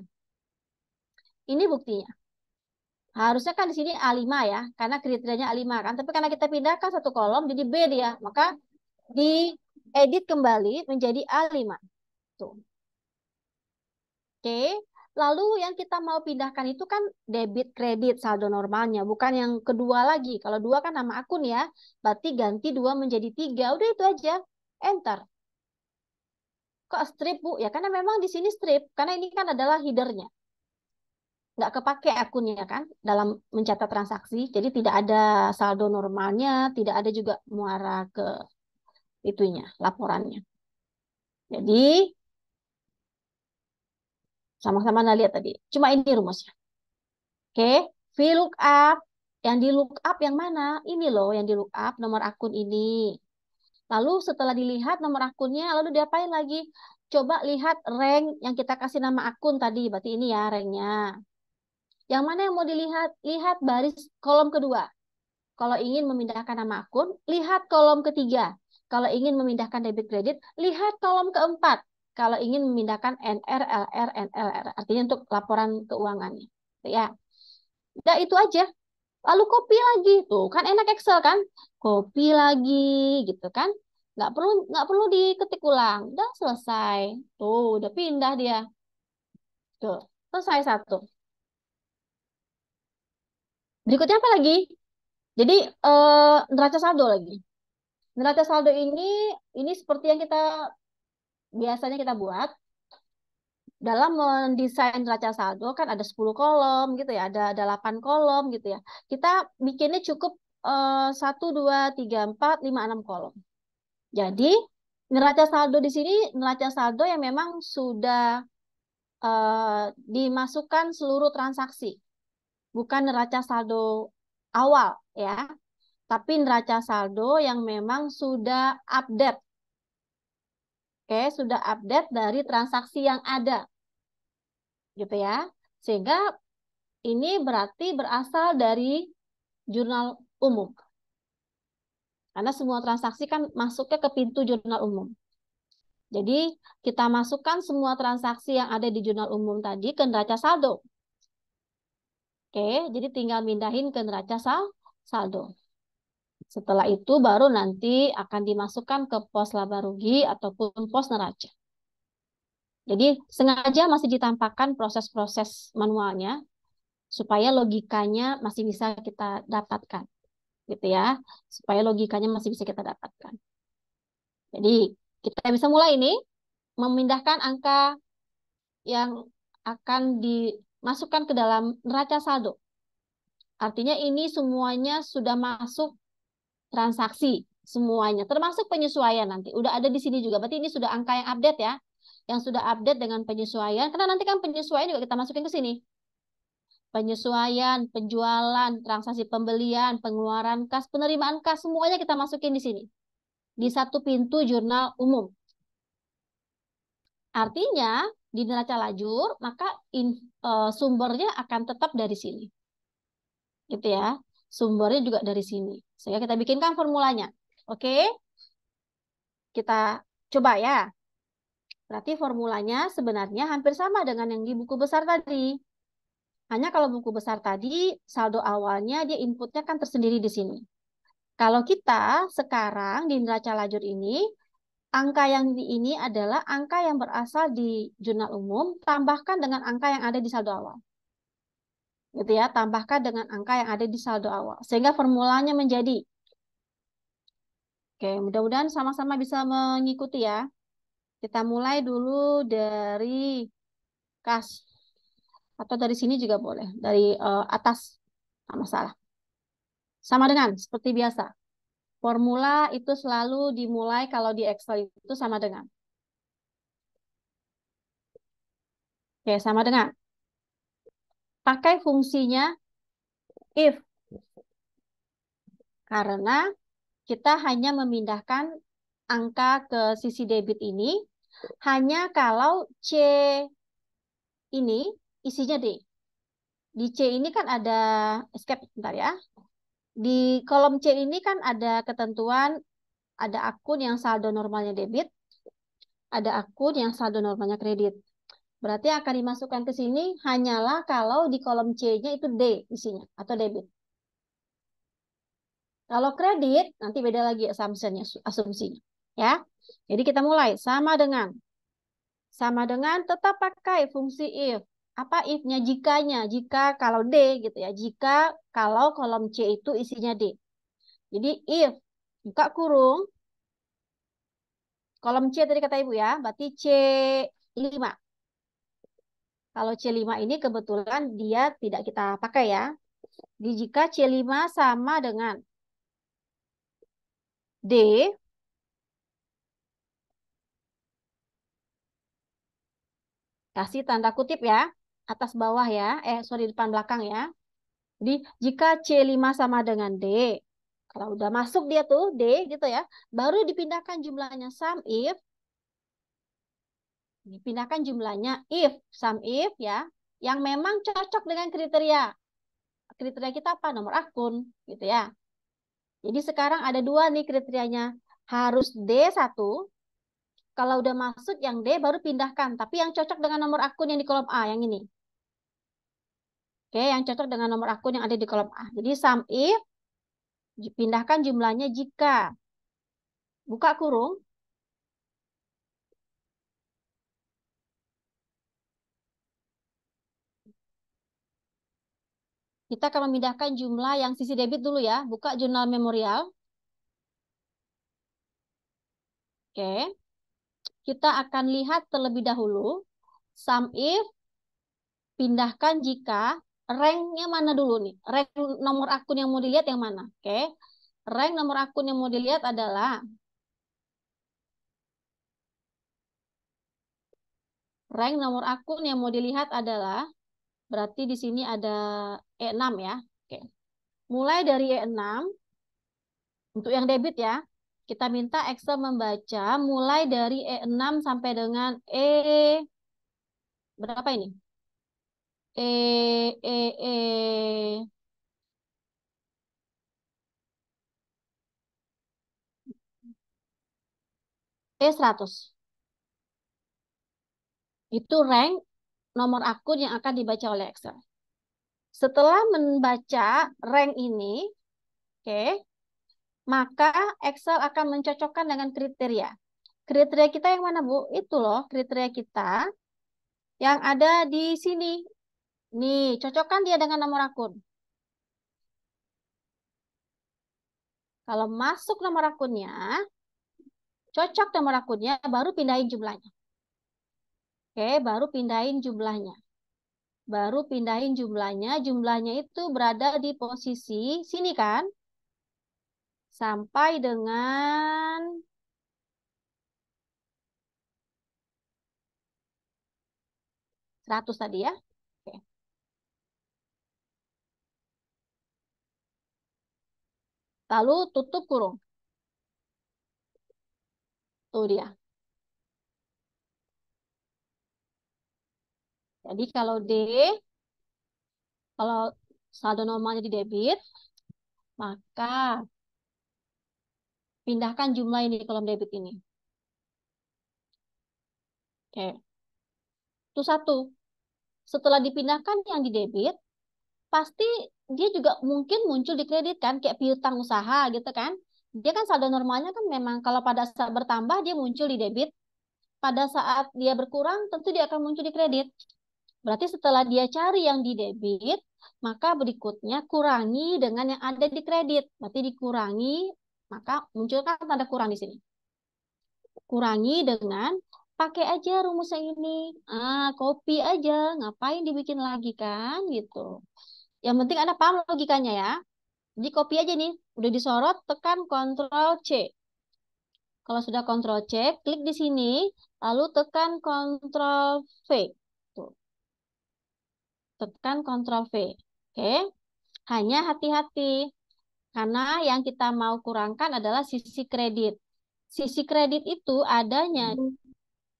Ini buktinya. Harusnya kan di sini A5 ya, karena kriterianya A5 kan. Tapi karena kita pindahkan satu kolom jadi B dia, maka di edit kembali menjadi A5. Tuh. Oke, lalu yang kita mau pindahkan itu kan debit kredit saldo normalnya, bukan yang kedua lagi. Kalau dua kan nama akun ya, berarti ganti dua menjadi tiga. Udah itu aja, enter. Kok strip bu? Ya karena memang di sini strip, karena ini kan adalah headernya nggak kepake akunnya kan dalam mencatat transaksi. Jadi tidak ada saldo normalnya, tidak ada juga muara ke itunya, laporannya. Jadi sama-sama nah lihat tadi. Cuma ini rumusnya. Oke, okay. VLOOKUP yang di lookup yang mana? Ini loh yang di lookup nomor akun ini. Lalu setelah dilihat nomor akunnya, lalu diapain lagi? Coba lihat rank yang kita kasih nama akun tadi, berarti ini ya ranknya. Yang mana yang mau dilihat? Lihat baris kolom kedua. Kalau ingin memindahkan nama akun, lihat kolom ketiga. Kalau ingin memindahkan debit kredit, lihat kolom keempat. Kalau ingin memindahkan NR, LR, NLR. Artinya untuk laporan keuangannya. Ya. Nah, itu aja. Lalu copy lagi. Tuh, kan enak Excel kan? Copy lagi, gitu kan? Nggak perlu nggak perlu diketik ulang. Udah selesai. Tuh, udah pindah dia. Tuh, selesai satu. Berikutnya apa lagi? Jadi uh, neraca saldo lagi. Neraca saldo ini ini seperti yang kita biasanya kita buat dalam mendesain neraca saldo kan ada 10 kolom gitu ya, ada ada 8 kolom gitu ya. Kita bikinnya cukup eh, satu dua tiga empat lima enam kolom. Jadi neraca saldo di sini neraca saldo yang memang sudah uh, dimasukkan seluruh transaksi bukan neraca saldo awal ya, tapi neraca saldo yang memang sudah update. Oke, sudah update dari transaksi yang ada. Gitu ya. Sehingga ini berarti berasal dari jurnal umum. Karena semua transaksi kan masuknya ke pintu jurnal umum. Jadi kita masukkan semua transaksi yang ada di jurnal umum tadi ke neraca saldo. Oke, jadi tinggal mindahin ke neraca sal saldo. Setelah itu baru nanti akan dimasukkan ke pos laba rugi ataupun pos neraca. Jadi sengaja masih ditampakkan proses-proses manualnya supaya logikanya masih bisa kita dapatkan. Gitu ya. Supaya logikanya masih bisa kita dapatkan. Jadi kita bisa mulai ini memindahkan angka yang akan di masukkan ke dalam neraca saldo. Artinya ini semuanya sudah masuk transaksi semuanya, termasuk penyesuaian nanti. Udah ada di sini juga, berarti ini sudah angka yang update ya, yang sudah update dengan penyesuaian. Karena nanti kan penyesuaian juga kita masukin ke sini. Penyesuaian, penjualan, transaksi pembelian, pengeluaran kas, penerimaan kas, semuanya kita masukin di sini. Di satu pintu jurnal umum. Artinya, di neraca lajur, maka in, uh, sumbernya akan tetap dari sini. Gitu ya. Sumbernya juga dari sini. Sehingga kita bikinkan formulanya. Oke. Kita coba ya. Berarti formulanya sebenarnya hampir sama dengan yang di buku besar tadi. Hanya kalau buku besar tadi, saldo awalnya dia inputnya kan tersendiri di sini. Kalau kita sekarang di neraca lajur ini, angka yang di ini adalah angka yang berasal di jurnal umum, tambahkan dengan angka yang ada di saldo awal. Gitu ya, tambahkan dengan angka yang ada di saldo awal. Sehingga formulanya menjadi. Oke, mudah-mudahan sama-sama bisa mengikuti ya. Kita mulai dulu dari kas. Atau dari sini juga boleh, dari uh, atas. tak masalah. Sama dengan, seperti biasa. Formula itu selalu dimulai kalau di Excel itu sama dengan. Oke, sama dengan. Pakai fungsinya if. Karena kita hanya memindahkan angka ke sisi debit ini hanya kalau C ini isinya D. Di C ini kan ada escape, bentar ya di kolom C ini kan ada ketentuan ada akun yang saldo normalnya debit, ada akun yang saldo normalnya kredit. Berarti akan dimasukkan ke sini hanyalah kalau di kolom C-nya itu D isinya atau debit. Kalau kredit nanti beda lagi asumsinya, asumsinya, ya. Jadi kita mulai sama dengan sama dengan tetap pakai fungsi if apa if-nya jikanya, jika kalau D gitu ya, jika kalau kolom C itu isinya D. Jadi if buka kurung kolom C tadi kata Ibu ya, berarti C5. Kalau C5 ini kebetulan dia tidak kita pakai ya. Jadi jika C5 sama dengan D kasih tanda kutip ya atas bawah ya, eh sorry depan belakang ya. Jadi jika C5 sama dengan D, kalau udah masuk dia tuh D gitu ya, baru dipindahkan jumlahnya sum if, dipindahkan jumlahnya if, sum if ya, yang memang cocok dengan kriteria. Kriteria kita apa? Nomor akun gitu ya. Jadi sekarang ada dua nih kriterianya. Harus D1, kalau udah masuk yang D baru pindahkan. Tapi yang cocok dengan nomor akun yang di kolom A, yang ini. Oke, yang cocok dengan nomor akun yang ada di kolom A. Jadi sum if pindahkan jumlahnya jika buka kurung Kita akan memindahkan jumlah yang sisi debit dulu ya. Buka jurnal memorial. Oke. Kita akan lihat terlebih dahulu. Sum if pindahkan jika ranknya mana dulu nih? Rank nomor akun yang mau dilihat yang mana? Oke. Okay. Rank nomor akun yang mau dilihat adalah rank nomor akun yang mau dilihat adalah berarti di sini ada E6 ya. Oke. Mulai dari E6 untuk yang debit ya. Kita minta Excel membaca mulai dari E6 sampai dengan E berapa ini? eh, eh, eh, eh 100 Itu rank nomor akun yang akan dibaca oleh Excel. Setelah membaca rank ini, oke, okay, maka Excel akan mencocokkan dengan kriteria. Kriteria kita yang mana, Bu? Itu loh kriteria kita yang ada di sini. Nih, cocokkan dia dengan nomor akun. Kalau masuk nomor akunnya, cocok nomor akunnya, baru pindahin jumlahnya. Oke, baru pindahin jumlahnya. Baru pindahin jumlahnya. Jumlahnya itu berada di posisi sini kan? Sampai dengan seratus tadi ya. Lalu tutup kurung. Tuh dia. Jadi kalau D, kalau saldo normalnya di debit, maka pindahkan jumlah ini di kolom debit ini. Oke. Itu satu. Setelah dipindahkan yang di debit, pasti dia juga mungkin muncul di kredit kan kayak piutang usaha gitu kan dia kan saldo normalnya kan memang kalau pada saat bertambah dia muncul di debit pada saat dia berkurang tentu dia akan muncul di kredit berarti setelah dia cari yang di debit maka berikutnya kurangi dengan yang ada di kredit berarti dikurangi maka munculkan tanda kurang di sini kurangi dengan pakai aja rumusnya ini ah kopi aja ngapain dibikin lagi kan gitu yang penting Anda paham logikanya ya. Jadi copy aja nih, udah disorot, tekan Ctrl C. Kalau sudah Ctrl C, klik di sini, lalu tekan Ctrl V. Tuh. Tekan Ctrl V. Oke. Hanya hati-hati. Karena yang kita mau kurangkan adalah sisi kredit. Sisi kredit itu adanya.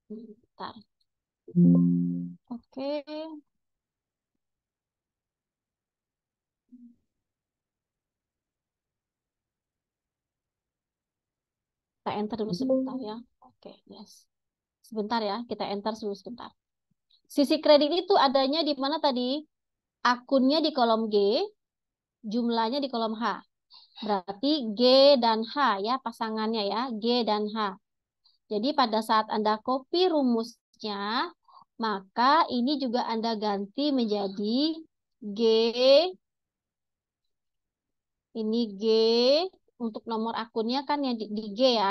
Bentar. Oke. Okay. Kita enter dulu sebentar ya. Oke, okay, yes. Sebentar ya, kita enter dulu sebentar. Sisi kredit itu adanya di mana tadi? Akunnya di kolom G, jumlahnya di kolom H. Berarti G dan H ya pasangannya ya, G dan H. Jadi pada saat Anda copy rumusnya, maka ini juga Anda ganti menjadi G, ini G, untuk nomor akunnya kan yang di, di G ya.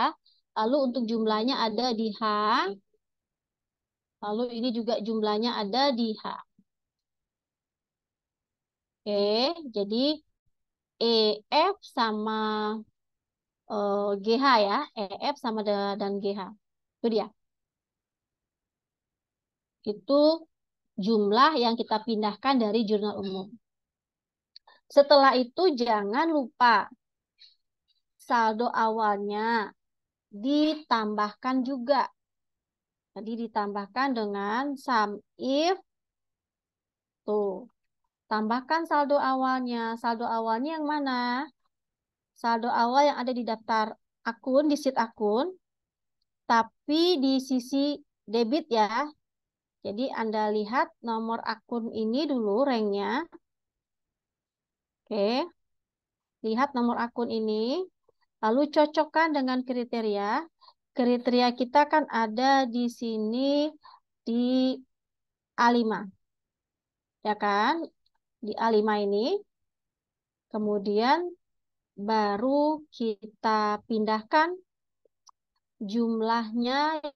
Lalu untuk jumlahnya ada di H. Lalu ini juga jumlahnya ada di H. Oke, jadi EF sama uh, eh, GH ya. EF sama dan GH. Itu dia. Itu jumlah yang kita pindahkan dari jurnal umum. Setelah itu jangan lupa saldo awalnya ditambahkan juga. Jadi ditambahkan dengan sum if. Tuh. Tambahkan saldo awalnya. Saldo awalnya yang mana? Saldo awal yang ada di daftar akun, di sheet akun. Tapi di sisi debit ya. Jadi Anda lihat nomor akun ini dulu ranknya. Oke. Lihat nomor akun ini. Lalu cocokkan dengan kriteria. Kriteria kita kan ada di sini di A5. Ya kan? Di A5 ini. Kemudian baru kita pindahkan jumlahnya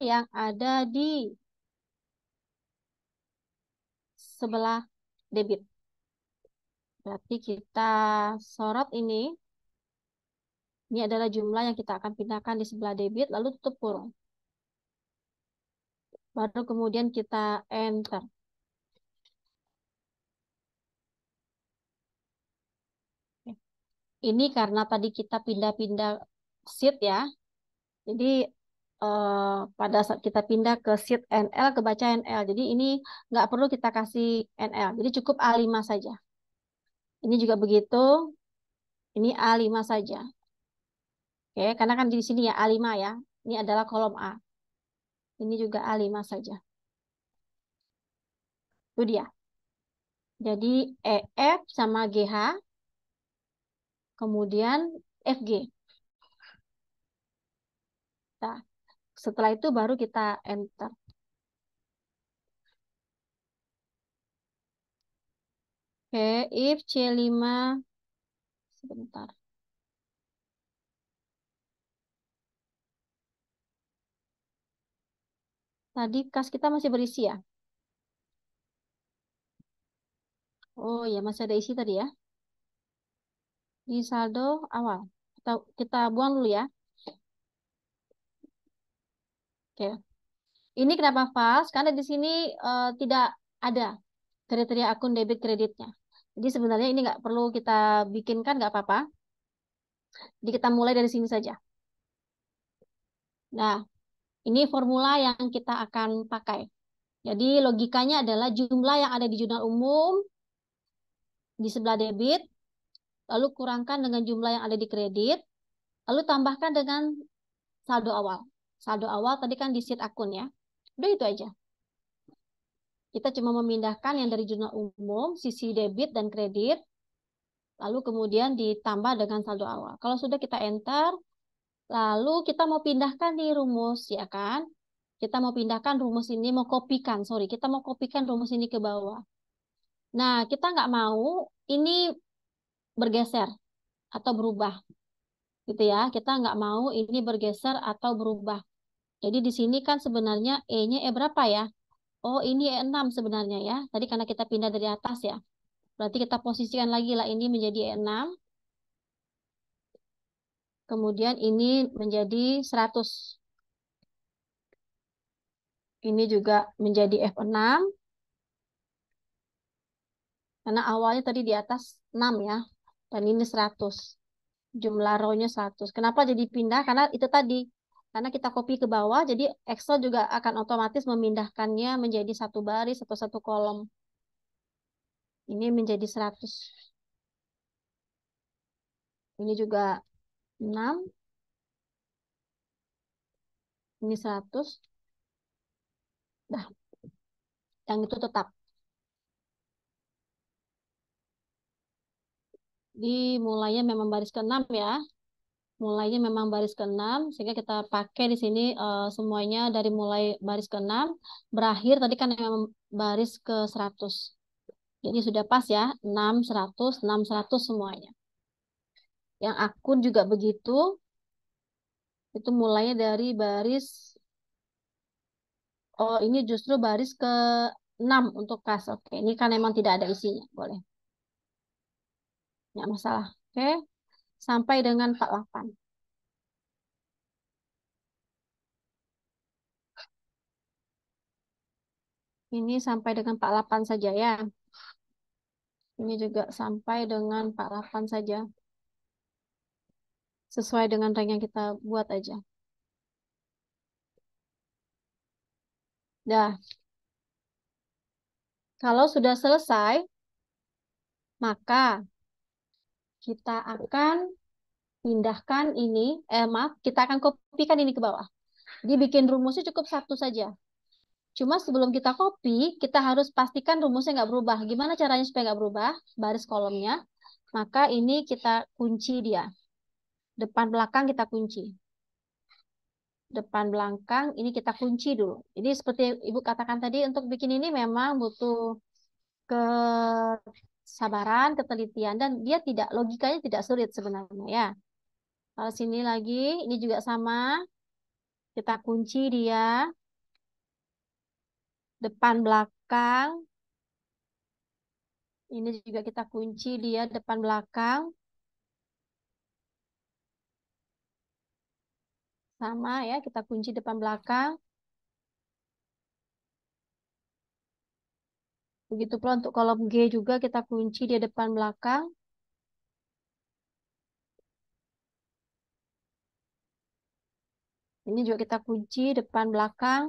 yang ada di sebelah debit. Berarti kita sorot ini ini adalah jumlah yang kita akan pindahkan di sebelah debit, lalu tutup kurung. Baru kemudian kita enter. Ini karena tadi kita pindah-pindah sheet ya. Jadi eh, pada saat kita pindah ke sheet NL, kebaca NL. Jadi ini nggak perlu kita kasih NL. Jadi cukup A5 saja. Ini juga begitu. Ini A5 saja. Oke, karena kan di sini ya A5 ya. Ini adalah kolom A. Ini juga A5 saja. Itu dia. Jadi EF sama GH, kemudian FG. Nah, setelah itu baru kita enter. Oke, if C5 sebentar. Tadi kas kita masih berisi ya? Oh ya, masih ada isi tadi ya. Di saldo awal. Kita, kita buang dulu ya. Oke. Ini kenapa false? Karena di sini uh, tidak ada kriteria akun debit kreditnya. Jadi sebenarnya ini nggak perlu kita bikinkan, nggak apa-apa. Jadi kita mulai dari sini saja. Nah, ini formula yang kita akan pakai. Jadi logikanya adalah jumlah yang ada di jurnal umum di sebelah debit, lalu kurangkan dengan jumlah yang ada di kredit, lalu tambahkan dengan saldo awal. Saldo awal tadi kan di sheet akun ya. Udah itu aja. Kita cuma memindahkan yang dari jurnal umum, sisi debit dan kredit, lalu kemudian ditambah dengan saldo awal. Kalau sudah kita enter, Lalu kita mau pindahkan di rumus, ya kan? Kita mau pindahkan rumus ini, mau kopikan, sorry. Kita mau kopikan rumus ini ke bawah. Nah, kita nggak mau ini bergeser atau berubah. Gitu ya, kita nggak mau ini bergeser atau berubah. Jadi di sini kan sebenarnya E-nya E berapa ya? Oh, ini E6 sebenarnya ya. Tadi karena kita pindah dari atas ya. Berarti kita posisikan lagi lah ini menjadi E6. Kemudian ini menjadi 100. Ini juga menjadi F6. Karena awalnya tadi di atas 6 ya. Dan ini 100. Jumlah row-nya 100. Kenapa jadi pindah? Karena itu tadi. Karena kita copy ke bawah, jadi Excel juga akan otomatis memindahkannya menjadi satu baris atau satu kolom. Ini menjadi 100. Ini juga 6. Ini 100. Nah, Yang itu tetap. Dimulainya memang baris ke-6 ya. Mulainya memang baris ke-6. Sehingga kita pakai di sini uh, semuanya dari mulai baris ke-6. Berakhir tadi kan memang baris ke-100. Jadi sudah pas ya. 6, 100, 6, 100 semuanya. Yang akun juga begitu. Itu mulainya dari baris. Oh, ini justru baris ke 6 untuk kas. Oke, ini kan memang tidak ada isinya. Boleh. Nggak masalah. Oke. Sampai dengan 48. Ini sampai dengan 48 saja ya. Ini juga sampai dengan 48 saja sesuai dengan rank yang kita buat aja. Dah. Kalau sudah selesai, maka kita akan pindahkan ini, eh maaf, kita akan kopikan ini ke bawah. Jadi bikin rumusnya cukup satu saja. Cuma sebelum kita copy, kita harus pastikan rumusnya nggak berubah. Gimana caranya supaya nggak berubah? Baris kolomnya. Maka ini kita kunci dia. Depan belakang kita kunci. Depan belakang ini kita kunci dulu. Jadi seperti Ibu katakan tadi, untuk bikin ini memang butuh kesabaran, ketelitian, dan dia tidak logikanya tidak sulit sebenarnya ya. Kalau sini lagi, ini juga sama. Kita kunci dia. Depan belakang. Ini juga kita kunci dia depan belakang. sama ya, kita kunci depan belakang. Begitu pula untuk kolom G juga kita kunci di depan belakang. Ini juga kita kunci depan belakang.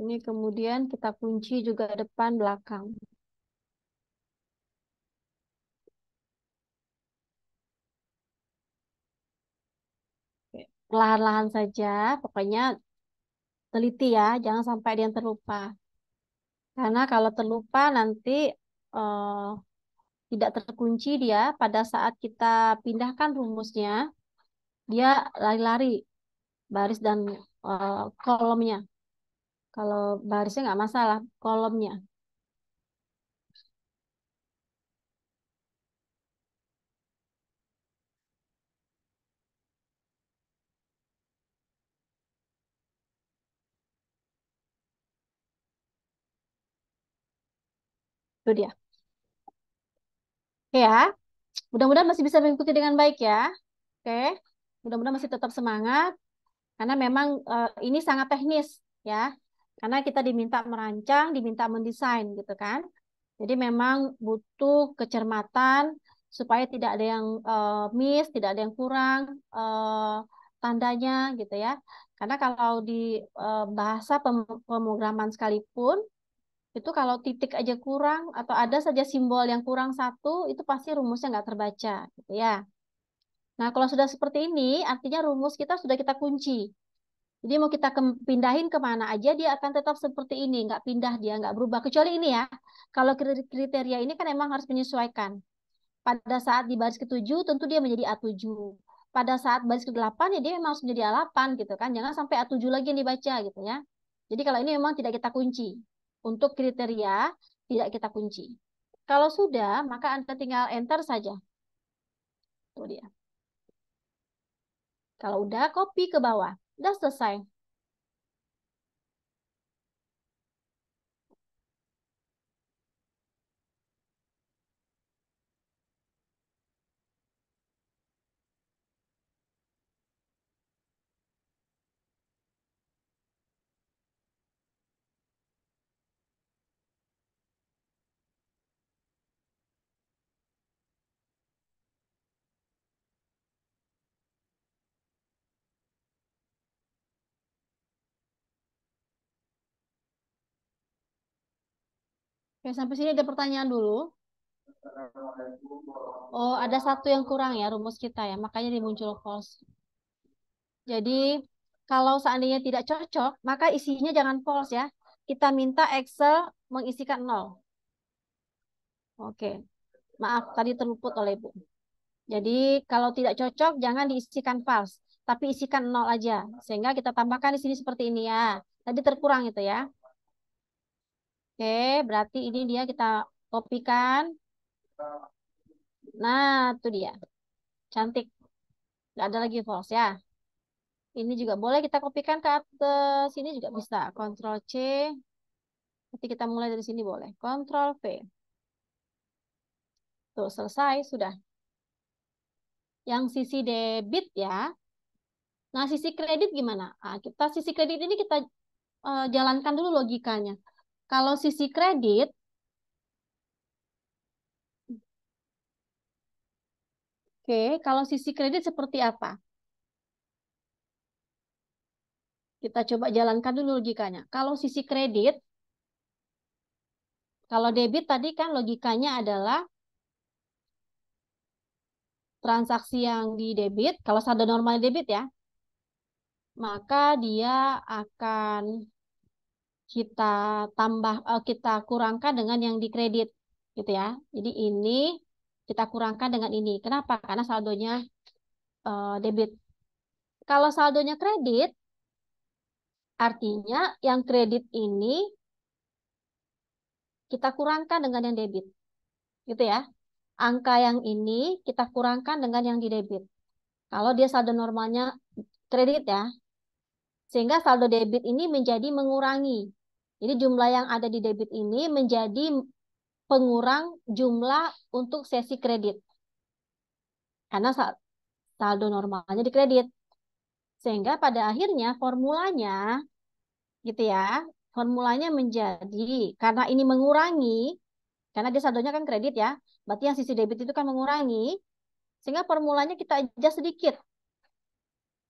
Ini kemudian kita kunci juga depan belakang. perlahan-lahan saja, pokoknya teliti ya, jangan sampai ada yang terlupa. Karena kalau terlupa nanti eh, tidak terkunci dia pada saat kita pindahkan rumusnya, dia lari-lari baris dan eh, kolomnya. Kalau barisnya nggak masalah, kolomnya. Itu dia. ya. Mudah-mudahan masih bisa mengikuti dengan baik ya. Oke. Mudah-mudahan masih tetap semangat. Karena memang uh, ini sangat teknis ya. Karena kita diminta merancang, diminta mendesain gitu kan. Jadi memang butuh kecermatan supaya tidak ada yang uh, miss, tidak ada yang kurang uh, tandanya gitu ya. Karena kalau di uh, bahasa pemrograman sekalipun itu kalau titik aja kurang atau ada saja simbol yang kurang satu itu pasti rumusnya nggak terbaca gitu ya. Nah kalau sudah seperti ini artinya rumus kita sudah kita kunci. Jadi mau kita ke pindahin kemana aja dia akan tetap seperti ini nggak pindah dia nggak berubah kecuali ini ya. Kalau kriteria ini kan emang harus menyesuaikan. Pada saat di baris ketujuh tentu dia menjadi A7. Pada saat baris ke-8 ya dia memang harus menjadi A8 gitu kan. Jangan sampai A7 lagi yang dibaca gitu ya. Jadi kalau ini memang tidak kita kunci untuk kriteria tidak kita kunci. Kalau sudah, maka Anda tinggal enter saja. Tuh dia. Kalau udah, copy ke bawah. Udah selesai. Oke, sampai sini ada pertanyaan dulu. Oh, ada satu yang kurang ya rumus kita ya, makanya dimuncul false. Jadi, kalau seandainya tidak cocok, maka isinya jangan false ya. Kita minta Excel mengisikan nol. Oke, maaf tadi terluput oleh Ibu. Jadi, kalau tidak cocok, jangan diisikan false. Tapi isikan nol aja, sehingga kita tambahkan di sini seperti ini ya. Tadi terkurang itu ya. Oke, berarti ini dia kita kopikan. Nah, itu dia. Cantik. Nggak ada lagi false ya. Ini juga boleh kita kopikan ke atas. Ini juga bisa. Ctrl C. Nanti kita mulai dari sini boleh. Ctrl V. Tuh, selesai. Sudah. Yang sisi debit ya. Nah, sisi kredit gimana? Nah, kita sisi kredit ini kita uh, jalankan dulu logikanya kalau sisi kredit, oke, kalau sisi kredit seperti apa? Kita coba jalankan dulu logikanya. Kalau sisi kredit, kalau debit tadi kan logikanya adalah transaksi yang di debit, kalau saldo normal debit ya, maka dia akan kita tambah uh, kita kurangkan dengan yang dikredit gitu ya. Jadi ini kita kurangkan dengan ini. Kenapa? Karena saldonya uh, debit. Kalau saldonya kredit artinya yang kredit ini kita kurangkan dengan yang debit. Gitu ya. Angka yang ini kita kurangkan dengan yang di debit. Kalau dia saldo normalnya kredit ya. Sehingga saldo debit ini menjadi mengurangi jadi jumlah yang ada di debit ini menjadi pengurang jumlah untuk sesi kredit. Karena saldo normalnya di kredit. Sehingga pada akhirnya formulanya gitu ya, formulanya menjadi karena ini mengurangi karena dia saldonya kan kredit ya. Berarti yang sisi debit itu kan mengurangi sehingga formulanya kita adjust sedikit.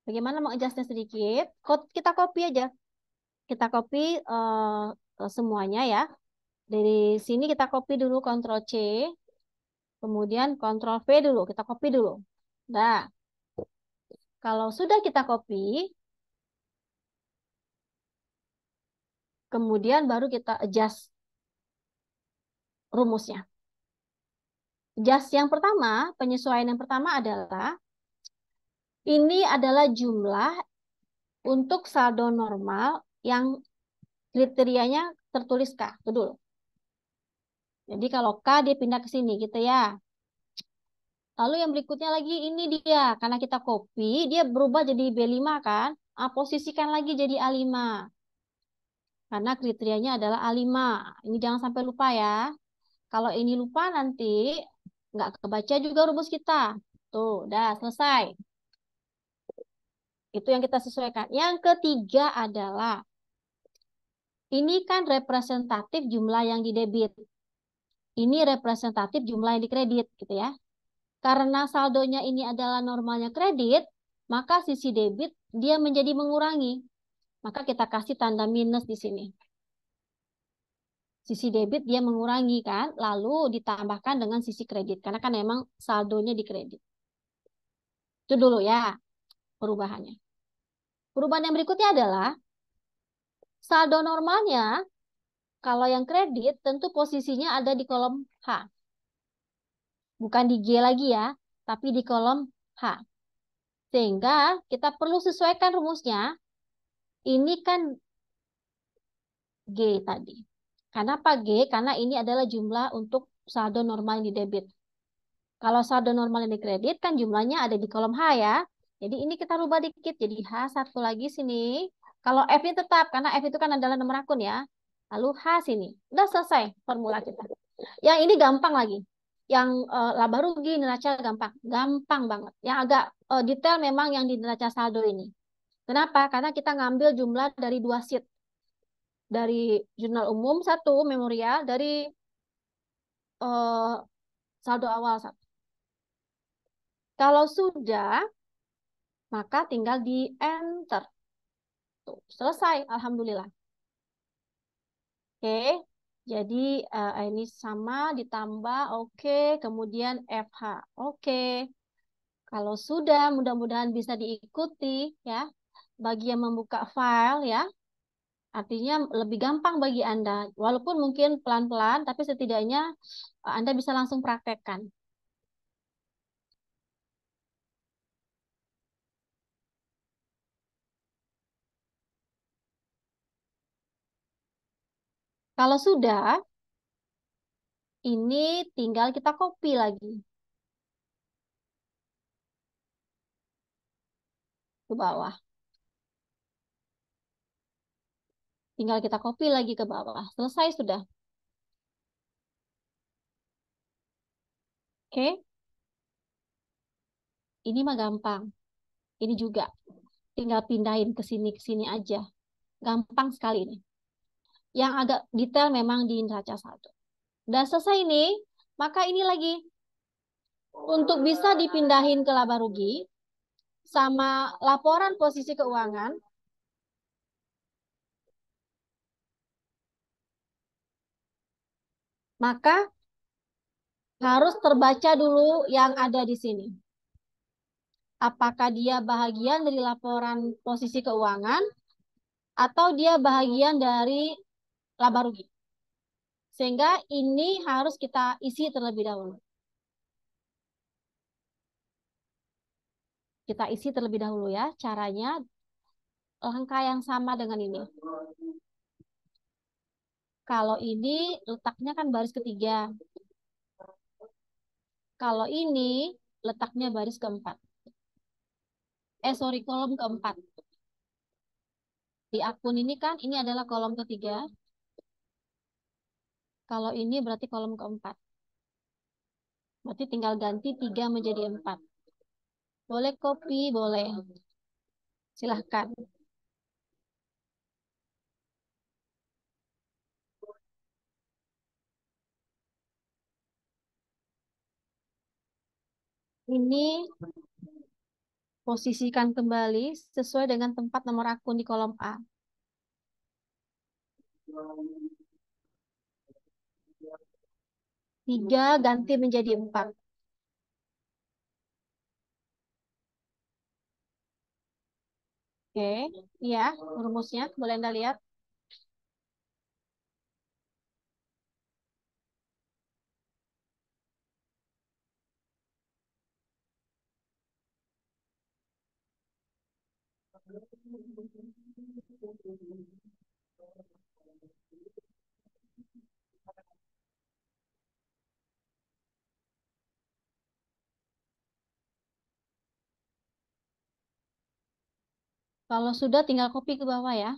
Bagaimana mengadjustnya sedikit? Kita copy aja kita copy uh, semuanya ya. Dari sini kita copy dulu Ctrl C, kemudian Ctrl V dulu, kita copy dulu. Nah, kalau sudah kita copy, kemudian baru kita adjust rumusnya. Adjust yang pertama, penyesuaian yang pertama adalah ini adalah jumlah untuk saldo normal yang kriterianya tertulis K. Betul. Jadi kalau K dia pindah ke sini gitu ya. Lalu yang berikutnya lagi ini dia. Karena kita copy, dia berubah jadi B5 kan. Ah, posisikan lagi jadi A5. Karena kriterianya adalah A5. Ini jangan sampai lupa ya. Kalau ini lupa nanti nggak kebaca juga rumus kita. Tuh, udah selesai. Itu yang kita sesuaikan. Yang ketiga adalah ini kan representatif jumlah yang di debit. Ini representatif jumlah yang di kredit, gitu ya. Karena saldonya ini adalah normalnya kredit, maka sisi debit dia menjadi mengurangi. Maka kita kasih tanda minus di sini. Sisi debit dia mengurangi kan, lalu ditambahkan dengan sisi kredit. Karena kan memang saldonya di kredit. Itu dulu ya perubahannya. Perubahan yang berikutnya adalah Saldo normalnya, kalau yang kredit tentu posisinya ada di kolom H. Bukan di G lagi ya, tapi di kolom H. Sehingga kita perlu sesuaikan rumusnya. Ini kan G tadi. karena Kenapa G? Karena ini adalah jumlah untuk saldo normal di debit. Kalau saldo normal yang di kredit kan jumlahnya ada di kolom H ya. Jadi ini kita rubah dikit. Jadi H satu lagi sini. Kalau F ini tetap, karena F itu kan adalah nomor akun ya. Lalu H sini. Udah selesai formula kita. Yang ini gampang lagi. Yang uh, laba rugi, neraca gampang. Gampang banget. Yang agak uh, detail memang yang di neraca saldo ini. Kenapa? Karena kita ngambil jumlah dari dua sheet. Dari jurnal umum satu, memorial. Dari uh, saldo awal satu. Kalau sudah, maka tinggal di enter satu. Gitu. Selesai, Alhamdulillah. Oke, jadi uh, ini sama ditambah, oke, kemudian FH, oke. Kalau sudah, mudah-mudahan bisa diikuti ya. Bagi yang membuka file ya, artinya lebih gampang bagi Anda. Walaupun mungkin pelan-pelan, tapi setidaknya eh, Anda bisa langsung praktekkan. Kalau sudah, ini tinggal kita copy lagi. Ke bawah. Tinggal kita copy lagi ke bawah. Selesai sudah. Oke. Ini mah gampang. Ini juga. Tinggal pindahin ke sini, ke sini aja. Gampang sekali ini yang agak detail memang di neraca satu. Dan selesai ini, maka ini lagi untuk bisa dipindahin ke laba rugi sama laporan posisi keuangan maka harus terbaca dulu yang ada di sini. Apakah dia bahagian dari laporan posisi keuangan atau dia bahagian dari laba rugi. Sehingga ini harus kita isi terlebih dahulu. Kita isi terlebih dahulu ya, caranya langkah yang sama dengan ini. Kalau ini letaknya kan baris ketiga. Kalau ini letaknya baris keempat. Eh sorry, kolom keempat. Di akun ini kan ini adalah kolom ketiga. Kalau ini berarti kolom keempat. Berarti tinggal ganti tiga menjadi empat. Boleh copy, boleh. Silahkan. Ini posisikan kembali sesuai dengan tempat nomor akun di kolom A. tiga ganti menjadi empat Oke, ya rumusnya boleh Anda lihat. Thank you. Kalau sudah tinggal copy ke bawah ya.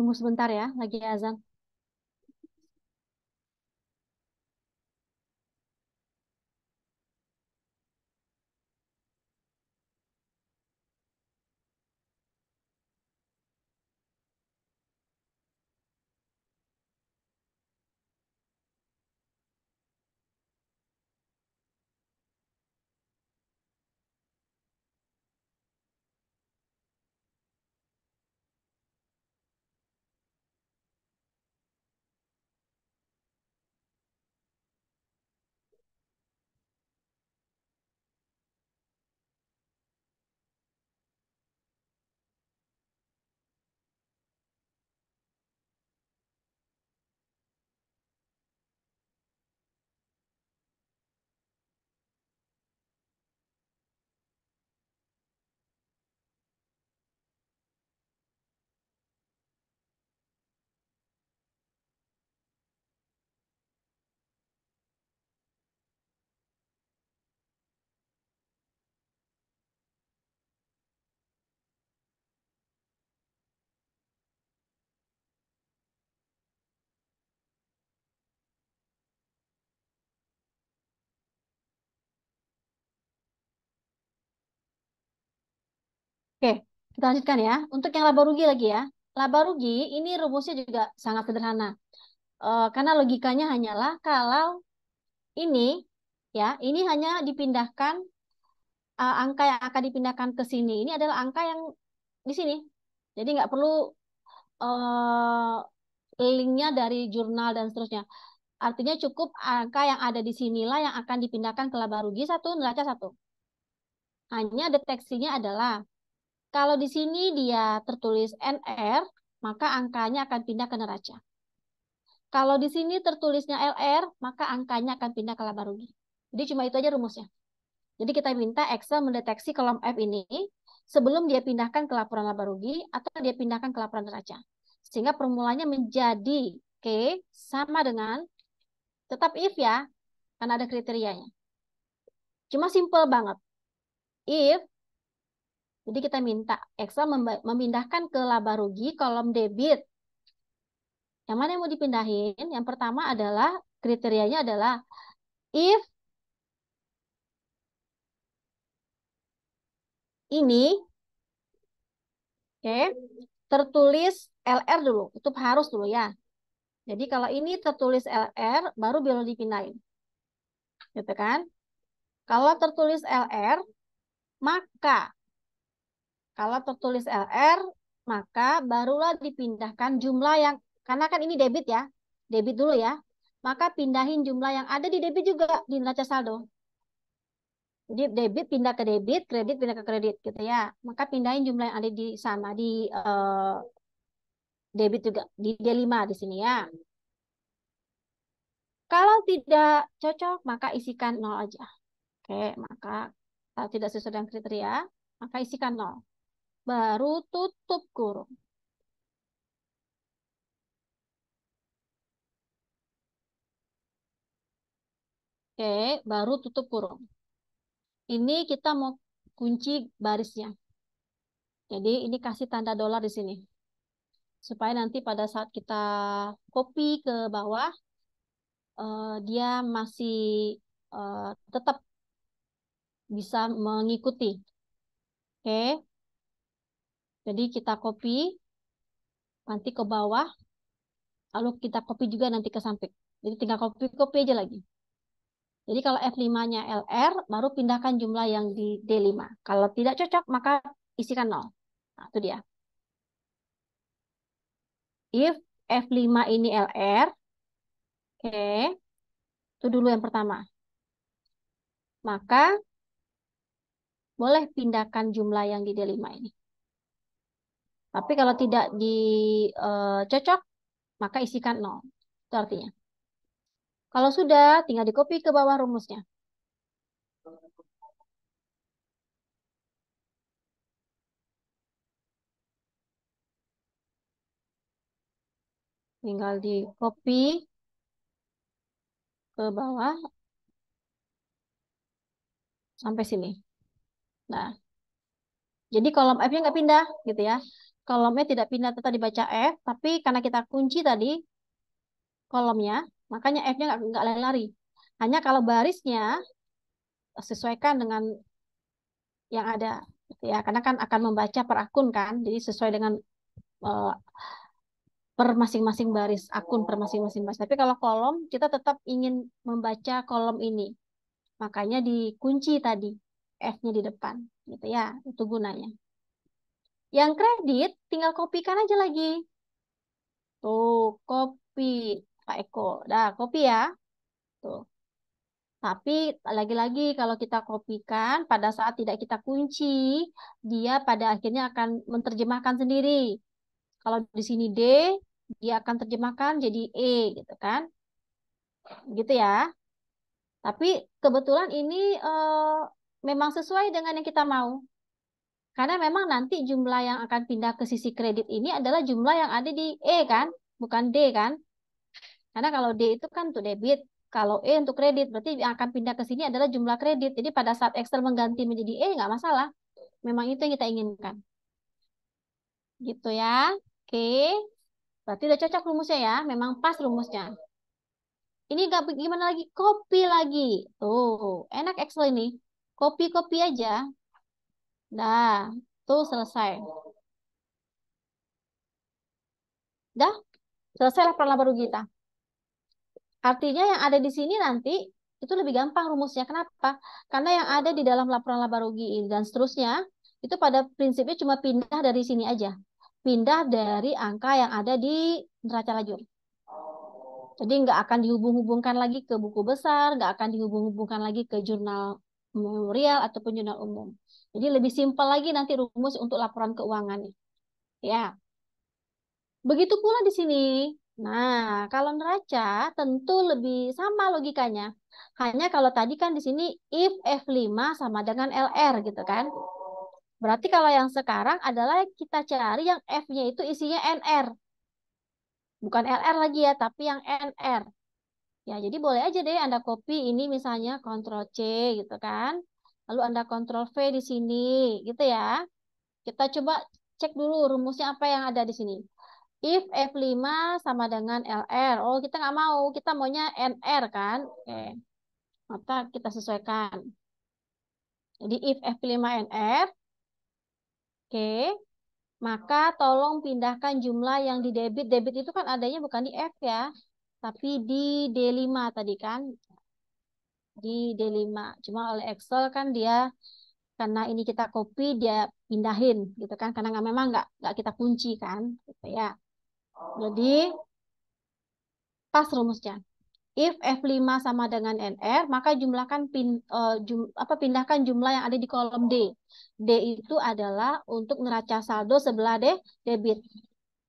Tunggu sebentar ya, lagi azan. Oke, kita lanjutkan ya. Untuk yang laba rugi lagi ya. Laba rugi ini rumusnya juga sangat sederhana. E, karena logikanya hanyalah kalau ini ya, ini hanya dipindahkan e, angka yang akan dipindahkan ke sini. Ini adalah angka yang di sini. Jadi nggak perlu e, linknya dari jurnal dan seterusnya. Artinya cukup angka yang ada di sinilah yang akan dipindahkan ke laba rugi satu, neraca satu. Hanya deteksinya adalah kalau di sini dia tertulis NR, maka angkanya akan pindah ke neraca. Kalau di sini tertulisnya LR, maka angkanya akan pindah ke laba rugi. Jadi cuma itu aja rumusnya. Jadi kita minta Excel mendeteksi kolom F ini sebelum dia pindahkan ke laporan laba rugi atau dia pindahkan ke laporan neraca. Sehingga formulanya menjadi K sama dengan tetap if ya, karena ada kriterianya. Cuma simple banget. If jadi kita minta Excel memindahkan ke laba rugi kolom debit. Yang mana yang mau dipindahin? Yang pertama adalah kriterianya adalah if ini oke okay, tertulis LR dulu. Itu harus dulu ya. Jadi kalau ini tertulis LR baru bilang dipindahin. Gitu kan? Kalau tertulis LR maka kalau tertulis LR, maka barulah dipindahkan jumlah yang, karena kan ini debit ya, debit dulu ya, maka pindahin jumlah yang ada di debit juga di neraca saldo. Jadi debit pindah ke debit, kredit pindah ke kredit gitu ya. Maka pindahin jumlah yang ada di sana di uh, debit juga di D5 di sini ya. Kalau tidak cocok maka isikan nol aja. Oke, maka tidak sesuai dengan kriteria, maka isikan nol baru tutup kurung. Oke, baru tutup kurung. Ini kita mau kunci barisnya. Jadi ini kasih tanda dolar di sini. Supaya nanti pada saat kita copy ke bawah, uh, dia masih uh, tetap bisa mengikuti. Oke. Okay. Jadi kita copy nanti ke bawah, lalu kita copy juga nanti ke samping. Jadi tinggal copy-copy aja lagi. Jadi kalau F5-nya LR, baru pindahkan jumlah yang di D5. Kalau tidak cocok, maka isikan 0. Nah, itu dia. If F5 ini LR, oke, okay, itu dulu yang pertama. Maka boleh pindahkan jumlah yang di D5 ini. Tapi kalau tidak dicocok, eh, maka isikan 0. Itu artinya. Kalau sudah, tinggal di copy ke bawah rumusnya. Tinggal di copy ke bawah sampai sini. Nah, jadi kolom F-nya nggak pindah gitu ya kolomnya tidak pindah tetap dibaca F, tapi karena kita kunci tadi kolomnya, makanya F-nya nggak lari-lari. Hanya kalau barisnya sesuaikan dengan yang ada, gitu ya karena kan akan membaca per akun kan, jadi sesuai dengan uh, per masing-masing baris akun per masing-masing baris. Tapi kalau kolom kita tetap ingin membaca kolom ini, makanya dikunci tadi F-nya di depan, gitu ya, itu gunanya. Yang kredit tinggal kopikan aja lagi. Tuh, kopi Pak Eko. Dah, kopi ya. Tuh. Tapi lagi-lagi kalau kita kopikan pada saat tidak kita kunci, dia pada akhirnya akan menerjemahkan sendiri. Kalau di sini D, dia akan terjemahkan jadi E gitu kan. Gitu ya. Tapi kebetulan ini uh, memang sesuai dengan yang kita mau. Karena memang nanti jumlah yang akan pindah ke sisi kredit ini adalah jumlah yang ada di E kan, bukan D kan. Karena kalau D itu kan untuk debit, kalau E untuk kredit, berarti yang akan pindah ke sini adalah jumlah kredit. Jadi pada saat Excel mengganti menjadi E nggak masalah. Memang itu yang kita inginkan. Gitu ya. Oke. Berarti udah cocok rumusnya ya. Memang pas rumusnya. Ini nggak gimana lagi? Copy lagi. Tuh, enak Excel ini. Copy-copy aja. Nah, itu selesai. Dah, selesai pelan baru kita. Artinya yang ada di sini nanti itu lebih gampang rumusnya. Kenapa? Karena yang ada di dalam laporan laba rugi dan seterusnya itu pada prinsipnya cuma pindah dari sini aja. Pindah dari angka yang ada di neraca lajur. Jadi nggak akan dihubung-hubungkan lagi ke buku besar, nggak akan dihubung-hubungkan lagi ke jurnal memorial ataupun jurnal umum. Jadi lebih simpel lagi nanti rumus untuk laporan keuangan. Ya. Begitu pula di sini. Nah, kalau neraca tentu lebih sama logikanya. Hanya kalau tadi kan di sini if F5 sama dengan LR gitu kan. Berarti kalau yang sekarang adalah kita cari yang F-nya itu isinya NR. Bukan LR lagi ya, tapi yang NR. Ya, jadi boleh aja deh Anda copy ini misalnya Ctrl C gitu kan. Lalu Anda kontrol V di sini, gitu ya. Kita coba cek dulu rumusnya apa yang ada di sini. If F5 sama dengan LR. Oh, kita nggak mau. Kita maunya NR, kan? Oke. Maka kita sesuaikan. Jadi if F5 NR. Oke. Maka tolong pindahkan jumlah yang di debit. Debit itu kan adanya bukan di F ya. Tapi di D5 tadi kan di D5. Cuma oleh Excel kan dia karena ini kita copy dia pindahin gitu kan karena nggak memang nggak nggak kita kunci kan gitu ya. Jadi pas rumusnya. If F5 sama dengan NR, maka jumlahkan pin, uh, jum, apa, pindahkan jumlah yang ada di kolom D. D itu adalah untuk neraca saldo sebelah D, debit.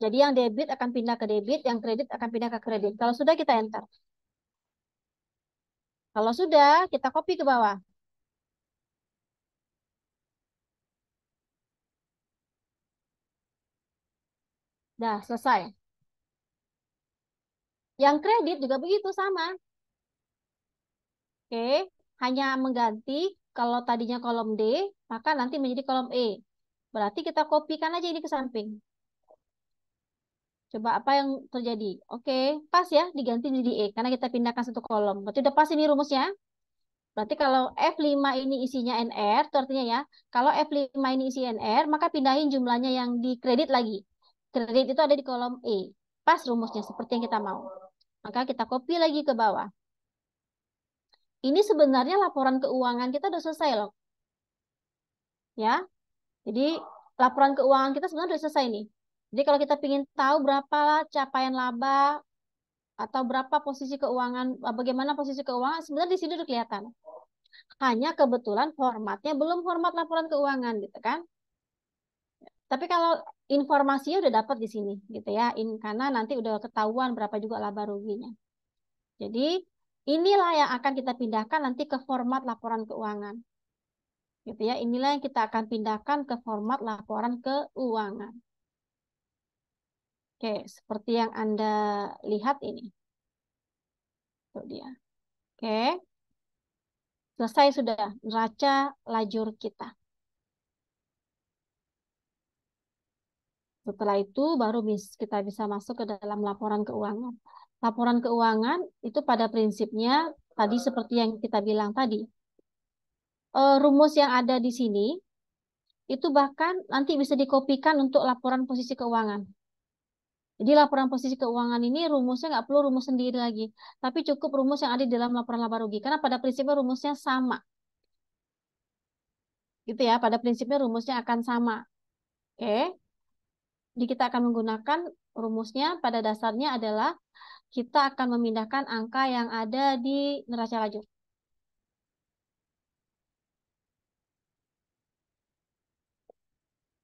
Jadi yang debit akan pindah ke debit, yang kredit akan pindah ke kredit. Kalau sudah kita enter. Kalau sudah, kita copy ke bawah. Dah, selesai. Yang kredit juga begitu, sama. Oke, hanya mengganti kalau tadinya kolom D, maka nanti menjadi kolom E. Berarti kita kopikan aja ini ke samping. Coba apa yang terjadi? Oke, pas ya diganti jadi E karena kita pindahkan satu kolom. Berarti udah pas ini rumusnya. Berarti kalau F5 ini isinya NR, itu artinya ya, kalau F5 ini isi NR, maka pindahin jumlahnya yang di kredit lagi. Kredit itu ada di kolom E. Pas rumusnya, seperti yang kita mau. Maka kita copy lagi ke bawah. Ini sebenarnya laporan keuangan kita udah selesai loh. Ya, jadi laporan keuangan kita sebenarnya sudah selesai nih. Jadi kalau kita ingin tahu berapa capaian laba atau berapa posisi keuangan, bagaimana posisi keuangan, sebenarnya di sini udah kelihatan. Hanya kebetulan formatnya belum format laporan keuangan gitu kan. Tapi kalau informasinya udah dapat di sini gitu ya, in, karena nanti udah ketahuan berapa juga laba ruginya. Jadi inilah yang akan kita pindahkan nanti ke format laporan keuangan. Gitu ya, inilah yang kita akan pindahkan ke format laporan keuangan. Oke, seperti yang Anda lihat ini. Itu dia. Oke. Selesai sudah raca lajur kita. Setelah itu baru kita bisa masuk ke dalam laporan keuangan. Laporan keuangan itu pada prinsipnya tadi seperti yang kita bilang tadi. Eh, rumus yang ada di sini itu bahkan nanti bisa dikopikan untuk laporan posisi keuangan. Jadi laporan posisi keuangan ini rumusnya nggak perlu rumus sendiri lagi, tapi cukup rumus yang ada di dalam laporan laba rugi karena pada prinsipnya rumusnya sama. Gitu ya, pada prinsipnya rumusnya akan sama. Oke. Jadi kita akan menggunakan rumusnya pada dasarnya adalah kita akan memindahkan angka yang ada di neraca laju.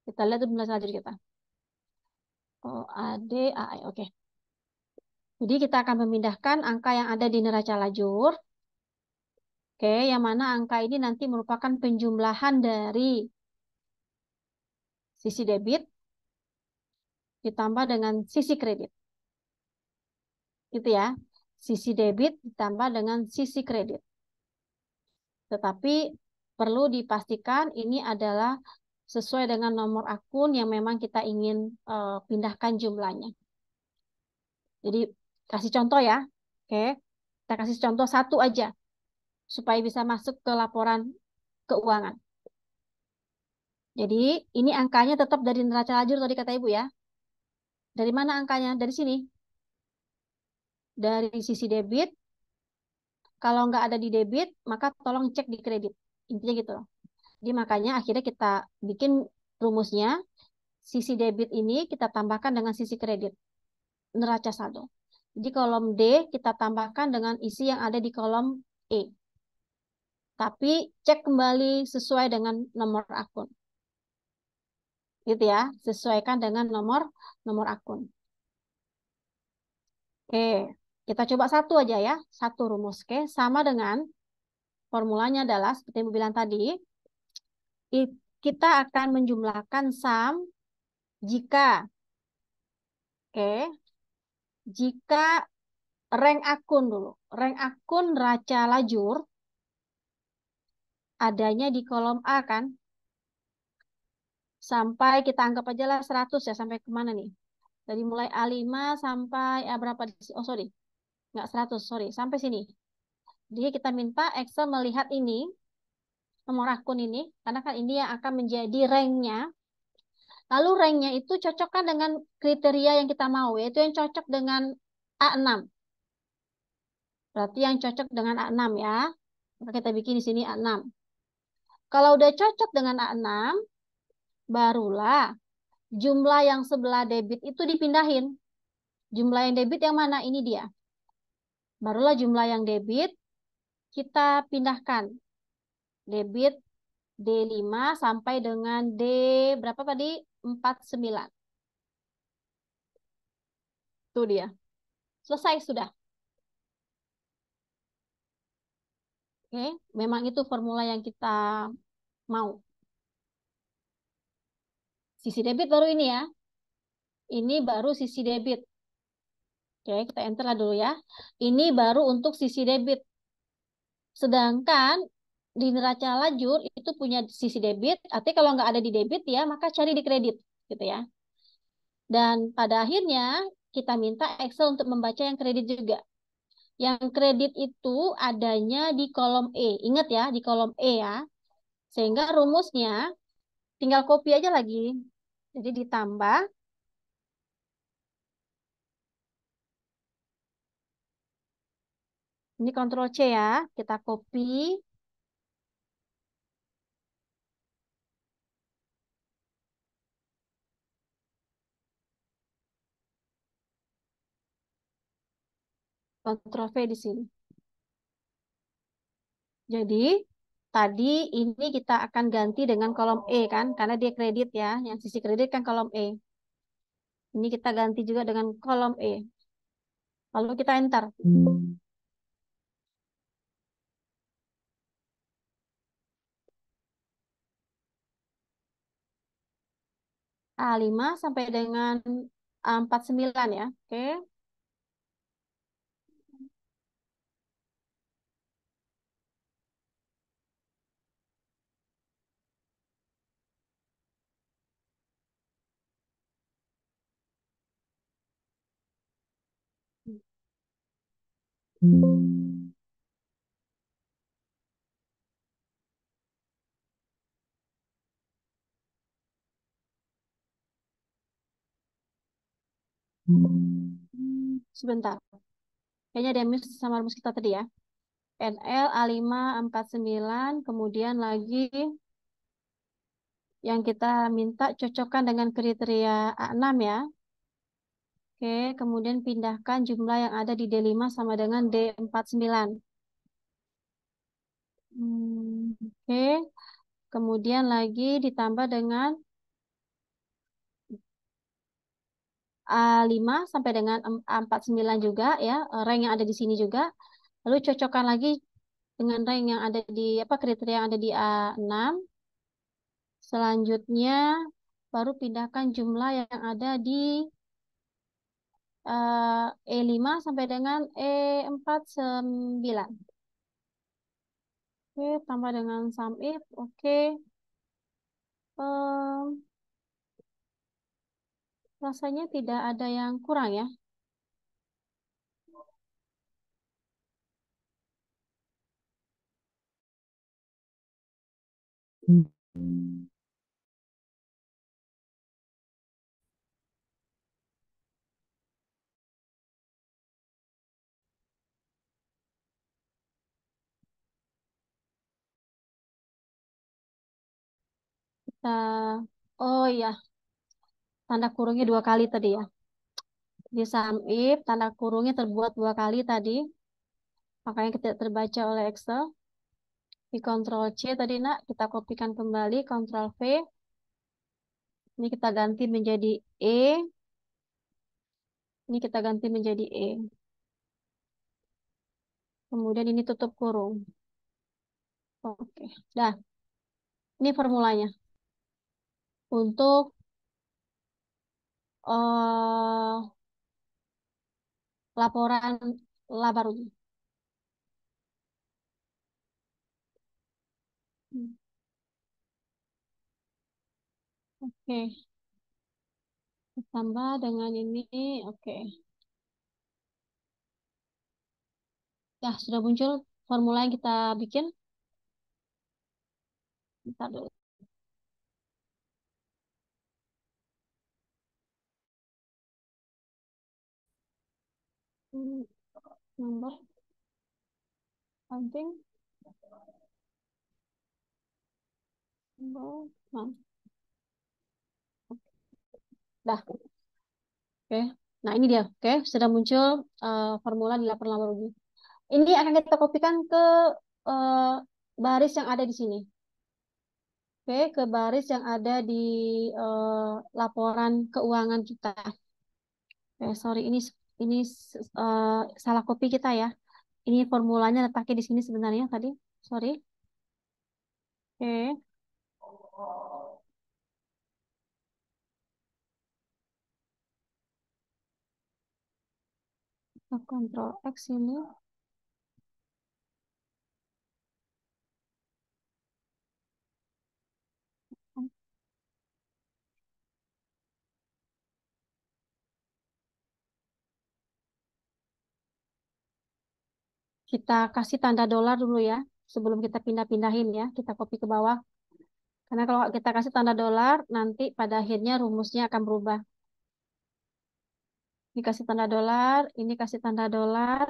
Kita lihat neraca lajur kita. OAD oh, AI. Oke. Jadi kita akan memindahkan angka yang ada di neraca lajur. Oke, yang mana angka ini nanti merupakan penjumlahan dari sisi debit ditambah dengan sisi kredit. Gitu ya. Sisi debit ditambah dengan sisi kredit. Tetapi perlu dipastikan ini adalah sesuai dengan nomor akun yang memang kita ingin uh, pindahkan jumlahnya. Jadi kasih contoh ya, oke? Kita kasih contoh satu aja supaya bisa masuk ke laporan keuangan. Jadi ini angkanya tetap dari neraca lajur tadi kata Ibu ya. Dari mana angkanya? Dari sini. Dari sisi debit. Kalau nggak ada di debit, maka tolong cek di kredit. Intinya gitu loh. Jadi makanya akhirnya kita bikin rumusnya sisi debit ini kita tambahkan dengan sisi kredit neraca saldo. Jadi kolom D kita tambahkan dengan isi yang ada di kolom E. Tapi cek kembali sesuai dengan nomor akun. Gitu ya, sesuaikan dengan nomor nomor akun. Oke, kita coba satu aja ya, satu rumus. Oke, sama dengan formulanya adalah seperti yang bilang tadi, kita akan menjumlahkan sum jika oke okay, jika rank akun dulu rank akun raca lajur adanya di kolom A kan sampai kita anggap aja lah 100 ya sampai kemana nih dari mulai A5 sampai A berapa oh sorry nggak 100 sorry sampai sini jadi kita minta Excel melihat ini nomor akun ini, karena kan ini yang akan menjadi ranknya. Lalu ranknya itu cocokkan dengan kriteria yang kita mau, yaitu yang cocok dengan A6. Berarti yang cocok dengan A6 ya. Maka kita bikin di sini A6. Kalau udah cocok dengan A6, barulah jumlah yang sebelah debit itu dipindahin. Jumlah yang debit yang mana? Ini dia. Barulah jumlah yang debit kita pindahkan debit D5 sampai dengan D berapa tadi? 49. Itu dia. Selesai sudah. Oke, memang itu formula yang kita mau. Sisi debit baru ini ya. Ini baru sisi debit. Oke, kita enter lah dulu ya. Ini baru untuk sisi debit. Sedangkan di neraca lajur itu punya sisi debit, artinya kalau nggak ada di debit ya, maka cari di kredit, gitu ya. Dan pada akhirnya kita minta Excel untuk membaca yang kredit juga. Yang kredit itu adanya di kolom E. Ingat ya, di kolom E ya. Sehingga rumusnya tinggal copy aja lagi. Jadi ditambah Ini kontrol C ya, kita copy. Ctrl di sini. Jadi tadi ini kita akan ganti dengan kolom E kan, karena dia kredit ya, yang sisi kredit kan kolom E. Ini kita ganti juga dengan kolom E. Lalu kita enter. A5 sampai dengan A49 ya. Oke. Okay. Hmm. Sebentar. Kayaknya ada yang miss sama rumus kita tadi ya. NL A5 49 kemudian lagi yang kita minta cocokkan dengan kriteria A6 ya. Oke, kemudian pindahkan jumlah yang ada di D5 sama dengan D49. Hmm, oke, kemudian lagi ditambah dengan A5 sampai dengan A49 juga ya, eh, rank yang ada di sini juga. Lalu cocokkan lagi dengan rank yang ada di apa kriteria yang ada di A6. Selanjutnya baru pindahkan jumlah yang ada di uh, eh, E5 sampai dengan E49. Oke, tambah dengan sum if, oke. Um, rasanya tidak ada yang kurang ya. Hmm. Eh, oh iya, tanda kurungnya dua kali tadi ya. Di samib, tanda kurungnya terbuat dua kali tadi. Makanya kita terbaca oleh Excel. Di Ctrl C tadi nak, kita kopikan kembali, Ctrl V. Ini kita ganti menjadi E. Ini kita ganti menjadi E. Kemudian ini tutup kurung. Oke, dah. Ini formulanya untuk uh, laporan labar Hmm. Oke. Okay. Ditambah dengan ini, oke. Okay. Nah, ya, sudah muncul formula yang kita bikin. Kita dulu. number, I think, Dah. Oke. Okay. Nah, ini dia. Oke, okay. sudah muncul uh, formula di laba rugi. Ini akan kita kopikan ke uh, baris yang ada di sini. Oke, okay. ke baris yang ada di uh, laporan keuangan kita. Oke, sorry ini ini uh, salah kopi kita ya. Ini formulanya letaknya di sini sebenarnya tadi. Sorry. Oke. Okay. kontrol X ini. kita kasih tanda dolar dulu ya sebelum kita pindah-pindahin ya kita copy ke bawah karena kalau kita kasih tanda dolar nanti pada akhirnya rumusnya akan berubah ini kasih tanda dolar ini kasih tanda dolar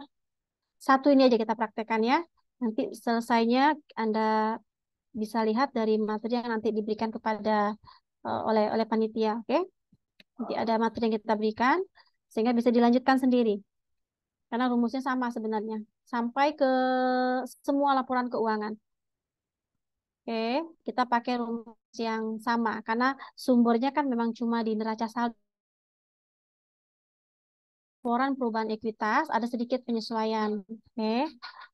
satu ini aja kita praktekkan ya nanti selesainya anda bisa lihat dari materi yang nanti diberikan kepada uh, oleh oleh panitia oke okay? nanti ada materi yang kita berikan sehingga bisa dilanjutkan sendiri karena rumusnya sama sebenarnya. Sampai ke semua laporan keuangan. Oke, kita pakai rumus yang sama. Karena sumbernya kan memang cuma di neraca saldo. Laporan perubahan ekuitas ada sedikit penyesuaian. Oke,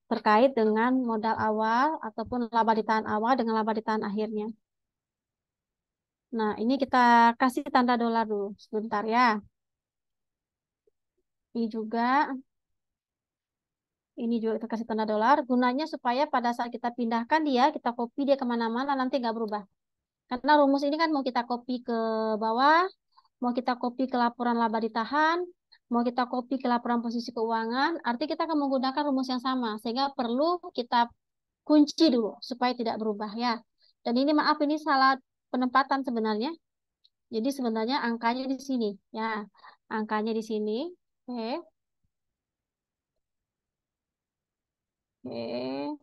terkait dengan modal awal ataupun laba ditahan awal dengan laba ditahan akhirnya. Nah, ini kita kasih tanda dolar dulu sebentar ya. Ini juga ini juga kita kasih tanda dolar gunanya supaya pada saat kita pindahkan dia kita copy dia kemana-mana nanti nggak berubah karena rumus ini kan mau kita copy ke bawah mau kita copy ke laporan laba ditahan mau kita copy ke laporan posisi keuangan arti kita akan menggunakan rumus yang sama sehingga perlu kita kunci dulu supaya tidak berubah ya dan ini maaf ini salah penempatan sebenarnya jadi sebenarnya angkanya di sini ya angkanya di sini oke okay. Ini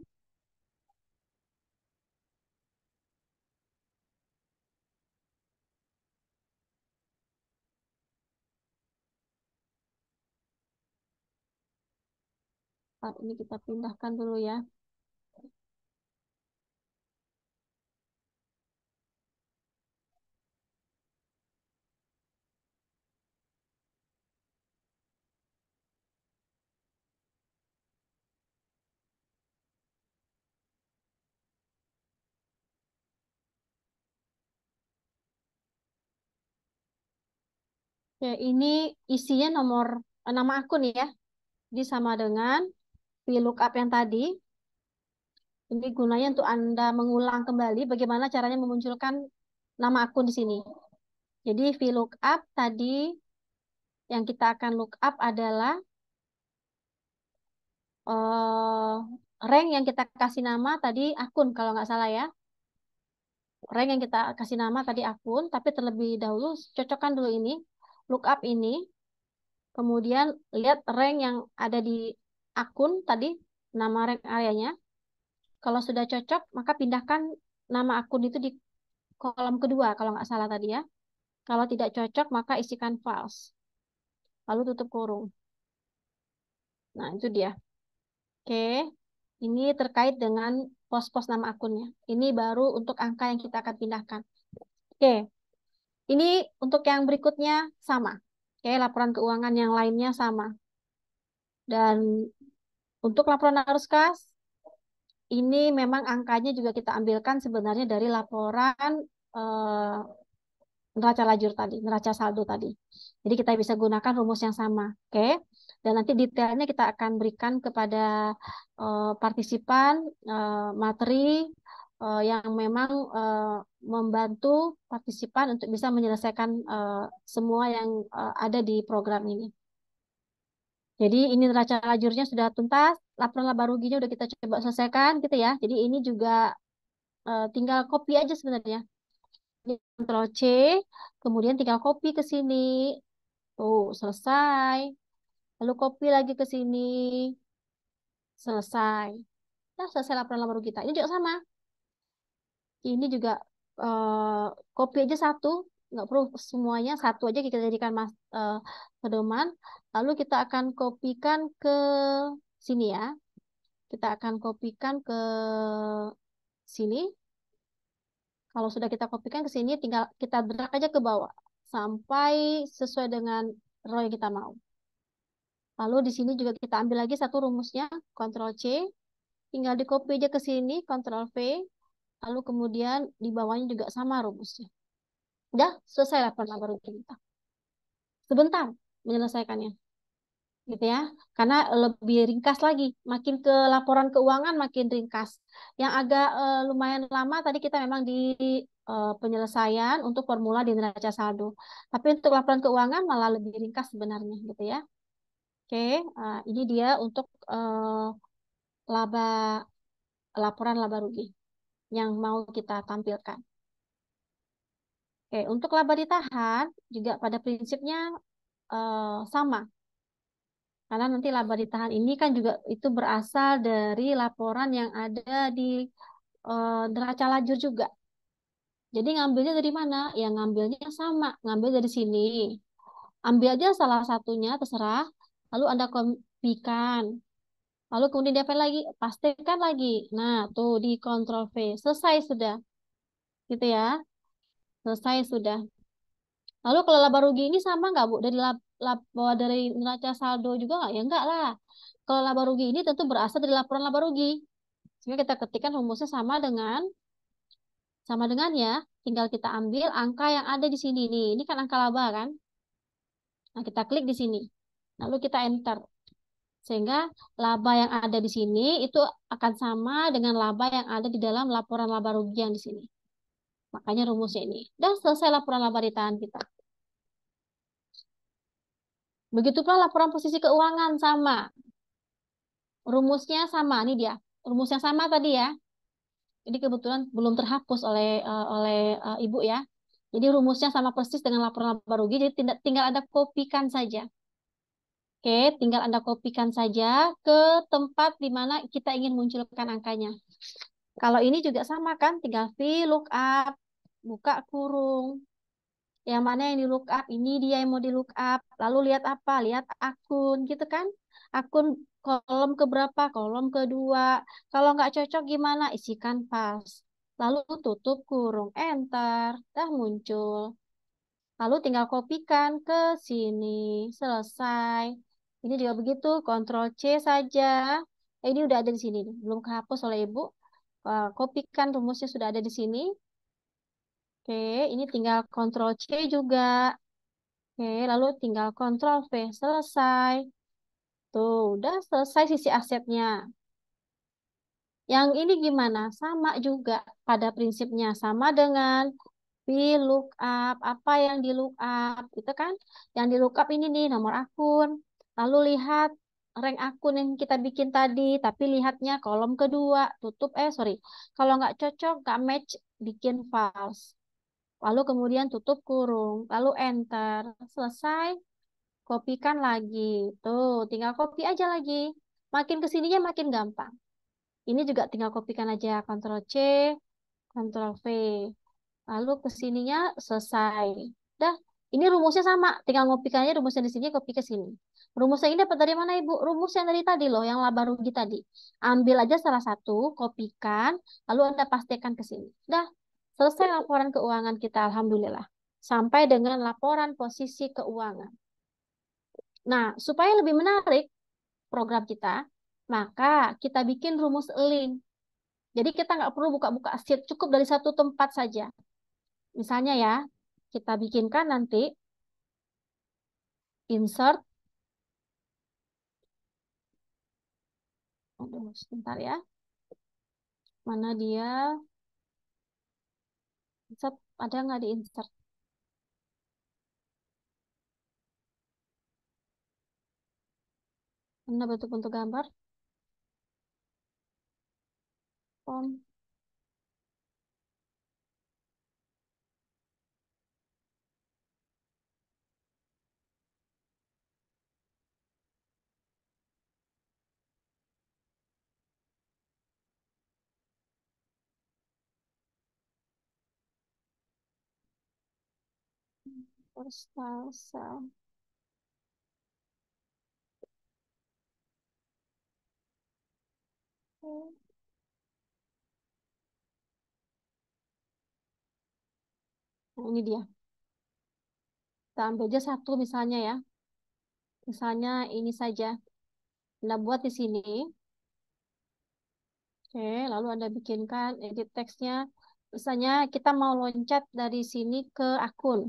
kita pindahkan dulu ya. Oke, ini isinya nomor eh, nama akun ya. Jadi sama dengan VLOOKUP yang tadi. Ini gunanya untuk Anda mengulang kembali bagaimana caranya memunculkan nama akun di sini. Jadi VLOOKUP tadi yang kita akan lookup adalah uh, rank yang kita kasih nama tadi akun kalau nggak salah ya rank yang kita kasih nama tadi akun, tapi terlebih dahulu cocokkan dulu ini lookup ini, kemudian lihat rank yang ada di akun tadi, nama rank areanya. Kalau sudah cocok, maka pindahkan nama akun itu di kolom kedua, kalau nggak salah tadi ya. Kalau tidak cocok, maka isikan false. Lalu tutup kurung. Nah, itu dia. Oke, ini terkait dengan pos-pos nama akunnya. Ini baru untuk angka yang kita akan pindahkan. Oke, ini untuk yang berikutnya sama. Oke, laporan keuangan yang lainnya sama. Dan untuk laporan arus kas, ini memang angkanya juga kita ambilkan sebenarnya dari laporan eh, neraca lajur tadi, neraca saldo tadi. Jadi kita bisa gunakan rumus yang sama, oke? Dan nanti detailnya kita akan berikan kepada eh, partisipan, eh, materi, uh, yang memang uh, membantu partisipan untuk bisa menyelesaikan uh, semua yang uh, ada di program ini. Jadi ini neraca lajurnya sudah tuntas, laporan laba ruginya sudah kita coba selesaikan gitu ya. Jadi ini juga uh, tinggal copy aja sebenarnya. Ctrl C, kemudian tinggal copy ke sini. Tuh, selesai. Lalu copy lagi ke sini. Selesai. Nah, selesai laporan laba rugi kita. Ini juga sama ini juga uh, kopi aja satu nggak perlu semuanya satu aja kita jadikan mas uh, pedoman lalu kita akan kopikan ke sini ya kita akan kopikan ke sini kalau sudah kita kopikan ke sini tinggal kita drag aja ke bawah sampai sesuai dengan row yang kita mau lalu di sini juga kita ambil lagi satu rumusnya Ctrl C tinggal di copy aja ke sini Ctrl V Lalu kemudian di bawahnya juga sama rumusnya. Udah selesai laporan perlakuan kita. Sebentar menyelesaikannya. Gitu ya. Karena lebih ringkas lagi. Makin ke laporan keuangan makin ringkas. Yang agak e, lumayan lama tadi kita memang di e, penyelesaian untuk formula di neraca saldo. Tapi untuk laporan keuangan malah lebih ringkas sebenarnya gitu ya. Oke, eh, ini dia untuk uh, laba laporan laba rugi yang mau kita tampilkan. Oke, untuk laba ditahan juga pada prinsipnya uh, sama. Karena nanti laba ditahan ini kan juga itu berasal dari laporan yang ada di uh, lajur juga. Jadi ngambilnya dari mana? Ya ngambilnya sama, ngambil dari sini. Ambil aja salah satunya, terserah. Lalu Anda kopikan Lalu kemudian diapain lagi? Pastikan lagi. Nah, tuh di control V. Selesai sudah. Gitu ya. Selesai sudah. Lalu kalau laba rugi ini sama nggak, Bu? Dari lab, lab, dari neraca saldo juga nggak? Ya nggak lah. Kalau laba rugi ini tentu berasal dari laporan laba rugi. Sehingga kita ketikkan rumusnya sama dengan sama dengan ya. Tinggal kita ambil angka yang ada di sini nih. Ini kan angka laba kan? Nah, kita klik di sini. Lalu kita enter. Sehingga laba yang ada di sini itu akan sama dengan laba yang ada di dalam laporan laba rugi yang di sini. Makanya rumus ini. Dan selesai laporan laba ditahan kita. begitulah laporan posisi keuangan sama. Rumusnya sama, ini dia. Rumusnya sama tadi ya. Jadi kebetulan belum terhapus oleh uh, oleh uh, Ibu ya. Jadi rumusnya sama persis dengan laporan laba rugi, jadi tinggal ada kopikan saja. Oke, tinggal Anda kopikan saja ke tempat di mana kita ingin munculkan angkanya. Kalau ini juga sama kan, tinggal V lookup, buka kurung. Yang mana yang di lookup, ini dia yang mau di lookup. Lalu lihat apa? Lihat akun gitu kan. Akun kolom keberapa? Kolom kedua. Kalau nggak cocok gimana? Isikan pas. Lalu tutup kurung, enter. Dah muncul. Lalu tinggal kopikan ke sini. Selesai. Ini juga begitu, kontrol C saja. Eh, ini udah ada di sini, belum kehapus oleh Ibu. Eh, kopikan rumusnya sudah ada di sini. Oke, ini tinggal kontrol C juga. Oke, lalu tinggal kontrol V, selesai. Tuh, udah selesai sisi asetnya. Yang ini gimana? Sama juga pada prinsipnya. Sama dengan VLOOKUP. Apa yang di lookup? Itu kan? Yang di lookup ini nih, nomor akun. Lalu lihat rank akun yang kita bikin tadi, tapi lihatnya kolom kedua, tutup, eh sorry, kalau nggak cocok, nggak match, bikin false. Lalu kemudian tutup kurung, lalu enter, selesai, kopikan lagi. Tuh, tinggal copy aja lagi. Makin kesininya makin gampang. Ini juga tinggal kopikan aja, Ctrl C, Ctrl V. Lalu kesininya selesai. Dah, ini rumusnya sama, tinggal aja rumusnya di sini, copy ke sini. Rumusnya ini dapat dari mana Ibu? Rumus yang dari tadi loh, yang laba rugi tadi. Ambil aja salah satu, kopikan, lalu Anda pastikan ke sini. Dah, selesai laporan keuangan kita, Alhamdulillah. Sampai dengan laporan posisi keuangan. Nah, supaya lebih menarik program kita, maka kita bikin rumus link. Jadi kita nggak perlu buka-buka sheet, cukup dari satu tempat saja. Misalnya ya, kita bikinkan nanti insert Aduh, sebentar ya. Mana dia? Insert, ada nggak di insert? Mana bentuk-bentuk gambar? Form. personal self. Okay. Nah, ini dia. Kita ambil aja satu misalnya ya. Misalnya ini saja. Anda nah, buat di sini. Oke, lalu Anda bikinkan edit teksnya. Misalnya kita mau loncat dari sini ke akun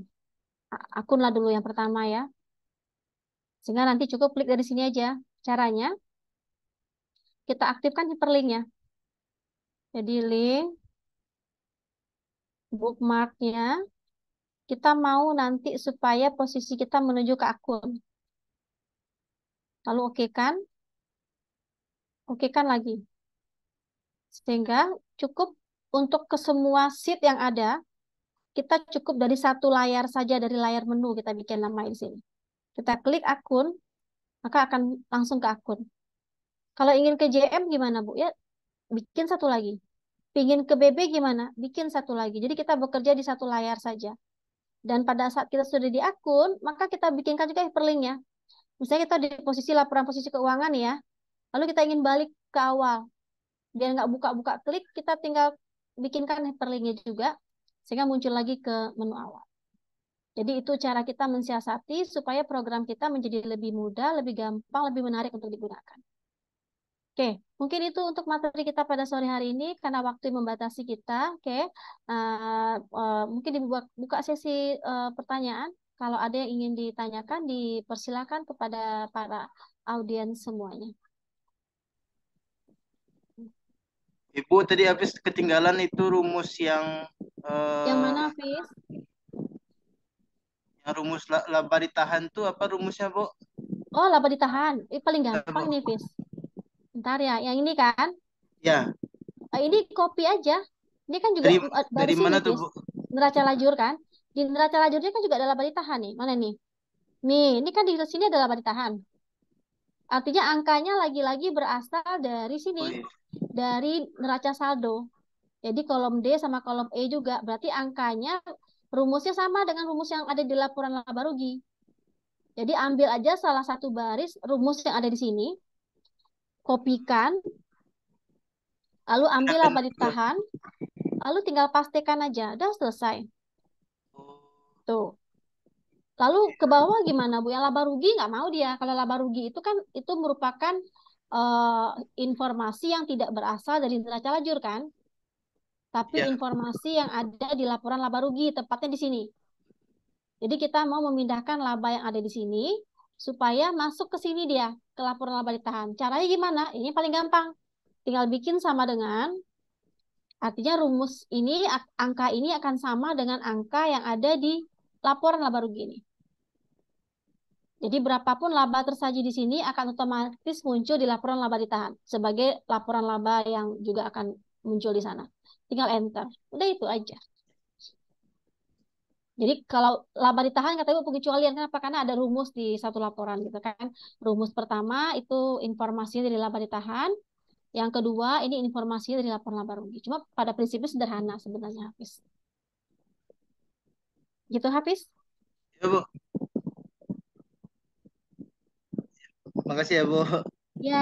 akun lah dulu yang pertama ya. Sehingga nanti cukup klik dari sini aja. Caranya, kita aktifkan hyperlinknya. Jadi link bookmarknya, kita mau nanti supaya posisi kita menuju ke akun. Lalu oke okay kan, oke kan lagi. Sehingga cukup untuk ke semua seat yang ada, kita cukup dari satu layar saja dari layar menu kita bikin nama di sini. Kita klik akun, maka akan langsung ke akun. Kalau ingin ke JM gimana Bu? Ya bikin satu lagi. Pingin ke BB gimana? Bikin satu lagi. Jadi kita bekerja di satu layar saja. Dan pada saat kita sudah di akun, maka kita bikinkan juga hyperlinknya. Misalnya kita di posisi laporan posisi keuangan ya, lalu kita ingin balik ke awal. Biar nggak buka-buka klik, kita tinggal bikinkan hyperlinknya juga sehingga muncul lagi ke menu awal. Jadi itu cara kita mensiasati supaya program kita menjadi lebih mudah, lebih gampang, lebih menarik untuk digunakan. Oke, mungkin itu untuk materi kita pada sore hari ini karena waktu membatasi kita. Oke, uh, uh, mungkin dibuka sesi uh, pertanyaan. Kalau ada yang ingin ditanyakan, dipersilakan kepada para audiens semuanya. Ibu tadi habis ketinggalan itu rumus yang uh, yang mana Hafiz? Yang rumus laba ditahan tuh apa rumusnya, Bu? Oh, laba ditahan. Ini paling gampang nih, Fis. Bentar ya, yang ini kan? Ya. Oh, ini copy aja. Ini kan juga dari, dari, eh, dari sini, mana tuh, Bu? Neraca lajur kan? Di neraca lajurnya kan juga ada laba ditahan nih. Mana nih? Nih, ini kan di sini ada laba ditahan. Artinya angkanya lagi-lagi berasal dari sini. Oh, iya dari neraca saldo. Jadi kolom D sama kolom E juga. Berarti angkanya rumusnya sama dengan rumus yang ada di laporan laba rugi. Jadi ambil aja salah satu baris rumus yang ada di sini, kopikan, lalu ambil laba ditahan, lalu tinggal pastikan aja, udah selesai. Tuh. Lalu ke bawah gimana Bu? Yang laba rugi nggak mau dia. Kalau laba rugi itu kan itu merupakan uh, informasi yang tidak berasal dari neraca lajur kan? Tapi ya. informasi yang ada di laporan laba rugi tepatnya di sini. Jadi kita mau memindahkan laba yang ada di sini supaya masuk ke sini dia ke laporan laba ditahan. Caranya gimana? Ini paling gampang. Tinggal bikin sama dengan artinya rumus ini angka ini akan sama dengan angka yang ada di laporan laba rugi ini. Jadi berapapun laba tersaji di sini akan otomatis muncul di laporan laba ditahan sebagai laporan laba yang juga akan muncul di sana. Tinggal enter. Udah itu aja. Jadi kalau laba ditahan kata Ibu pengecualian kenapa? Karena ada rumus di satu laporan gitu kan. Rumus pertama itu informasi dari laba ditahan. Yang kedua ini informasi dari laporan laba rugi. Cuma pada prinsipnya sederhana sebenarnya habis. Gitu habis? Ya Bu. Makasih ya, Bu. Ya.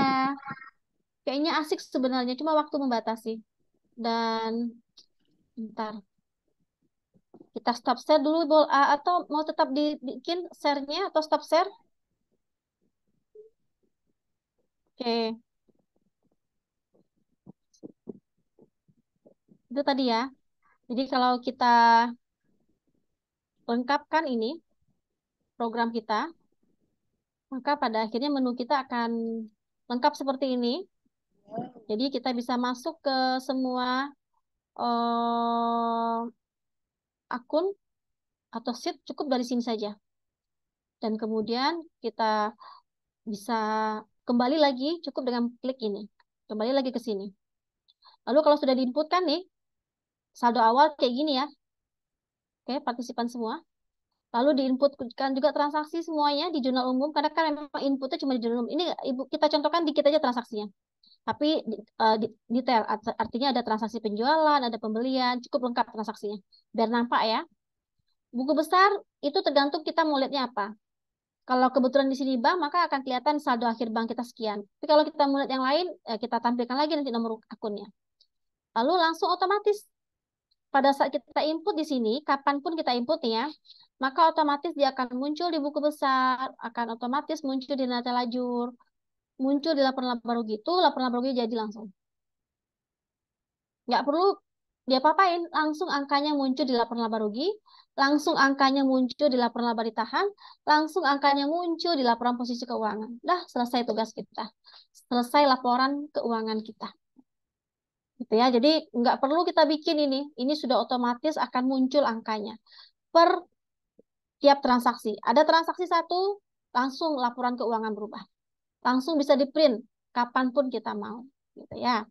Kayaknya asik sebenarnya, cuma waktu membatasi. Dan ntar Kita stop share dulu, Bol. Atau mau tetap dibikin share-nya atau stop share? Oke. Okay. Itu tadi ya. Jadi kalau kita lengkapkan ini program kita, maka pada akhirnya menu kita akan lengkap seperti ini. Jadi kita bisa masuk ke semua uh, akun atau sheet cukup dari sini saja. Dan kemudian kita bisa kembali lagi cukup dengan klik ini. Kembali lagi ke sini. Lalu kalau sudah diinputkan nih, saldo awal kayak gini ya. Oke, partisipan semua. Lalu diinputkan juga transaksi semuanya di jurnal umum karena kan memang inputnya cuma di jurnal umum. Ini ibu kita contohkan dikit aja transaksinya. Tapi uh, detail artinya ada transaksi penjualan, ada pembelian, cukup lengkap transaksinya. Biar nampak ya. Buku besar itu tergantung kita mau lihatnya apa. Kalau kebetulan di sini bank, maka akan kelihatan saldo akhir bank kita sekian. Tapi kalau kita mau lihat yang lain, eh, kita tampilkan lagi nanti nomor akunnya. Lalu langsung otomatis pada saat kita input di sini, kapanpun kita inputnya maka otomatis dia akan muncul di buku besar, akan otomatis muncul di nilai lajur, muncul di laporan laba rugi itu, laporan laba rugi jadi langsung. Nggak perlu dia papain, langsung angkanya muncul di laporan laba rugi, langsung angkanya muncul di laporan laba ditahan, langsung angkanya muncul di laporan posisi keuangan. Dah, selesai tugas kita. Selesai laporan keuangan kita. Gitu ya. Jadi nggak perlu kita bikin ini. Ini sudah otomatis akan muncul angkanya. Per tiap transaksi. Ada transaksi satu, langsung laporan keuangan berubah. Langsung bisa di-print kapanpun kita mau. Gitu ya.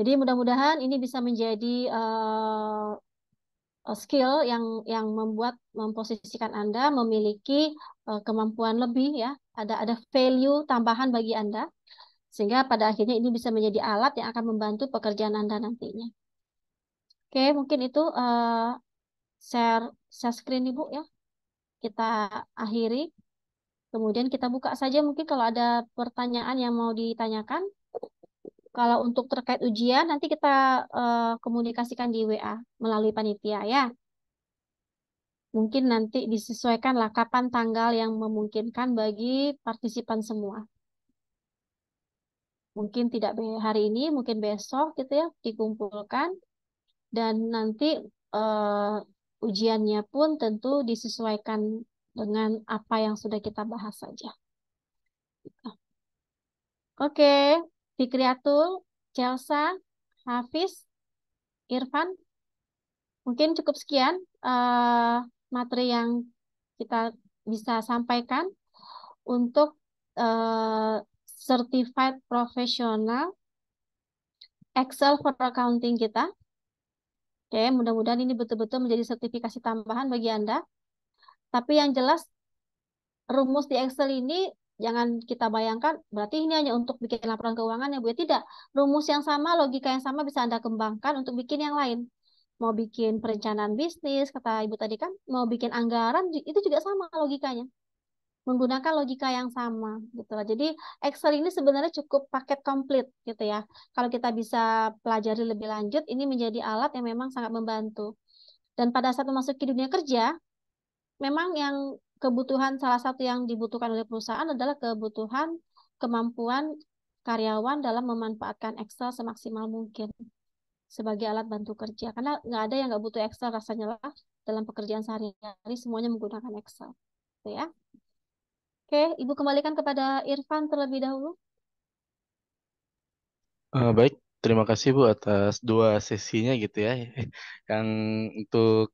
Jadi mudah-mudahan ini bisa menjadi uh, skill yang yang membuat memposisikan Anda memiliki uh, kemampuan lebih ya, ada ada value tambahan bagi Anda sehingga pada akhirnya ini bisa menjadi alat yang akan membantu pekerjaan Anda nantinya. Oke, mungkin itu uh, share share screen Ibu ya. Kita akhiri. Kemudian kita buka saja mungkin kalau ada pertanyaan yang mau ditanyakan. Kalau untuk terkait ujian nanti kita uh, komunikasikan di WA melalui panitia ya. Mungkin nanti disesuaikan lah kapan tanggal yang memungkinkan bagi partisipan semua mungkin tidak hari ini, mungkin besok gitu ya, dikumpulkan dan nanti uh, ujiannya pun tentu disesuaikan dengan apa yang sudah kita bahas saja. Oke, Fikriatul, Chelsea, Hafiz, Irfan, mungkin cukup sekian uh, materi yang kita bisa sampaikan untuk uh, certified Professional Excel for accounting kita Oke, mudah-mudahan ini betul-betul menjadi sertifikasi tambahan bagi Anda. Tapi yang jelas, rumus di Excel ini jangan kita bayangkan berarti ini hanya untuk bikin laporan keuangan ya Bu ya. Tidak, rumus yang sama, logika yang sama bisa Anda kembangkan untuk bikin yang lain. Mau bikin perencanaan bisnis, kata Ibu tadi kan, mau bikin anggaran, itu juga sama logikanya menggunakan logika yang sama gitu loh. Jadi Excel ini sebenarnya cukup paket komplit gitu ya. Kalau kita bisa pelajari lebih lanjut, ini menjadi alat yang memang sangat membantu. Dan pada saat memasuki dunia kerja, memang yang kebutuhan salah satu yang dibutuhkan oleh perusahaan adalah kebutuhan kemampuan karyawan dalam memanfaatkan Excel semaksimal mungkin sebagai alat bantu kerja. Karena nggak ada yang nggak butuh Excel rasanya lah dalam pekerjaan sehari-hari semuanya menggunakan Excel. Gitu ya. Oke, Ibu kembalikan kepada Irfan terlebih dahulu. Uh, baik, terima kasih Bu atas dua sesinya gitu ya, yang untuk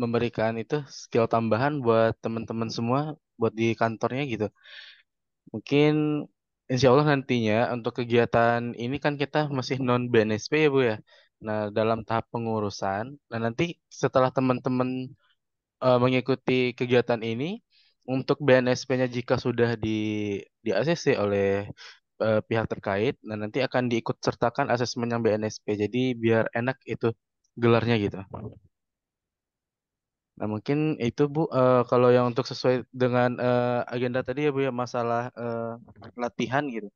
memberikan itu skill tambahan buat teman-teman semua, buat di kantornya gitu. Mungkin insya Allah nantinya untuk kegiatan ini kan kita masih non-BNSP ya Bu ya. Nah, dalam tahap pengurusan, nah nanti setelah teman-teman uh, mengikuti kegiatan ini, untuk BNSP-nya jika sudah di di ACC oleh uh, pihak terkait, nah nanti akan diikut sertakan asesmen yang BNSP. Jadi biar enak itu gelarnya gitu. Nah mungkin itu Bu, uh, kalau yang untuk sesuai dengan uh, agenda tadi ya Bu ya masalah uh, latihan gitu.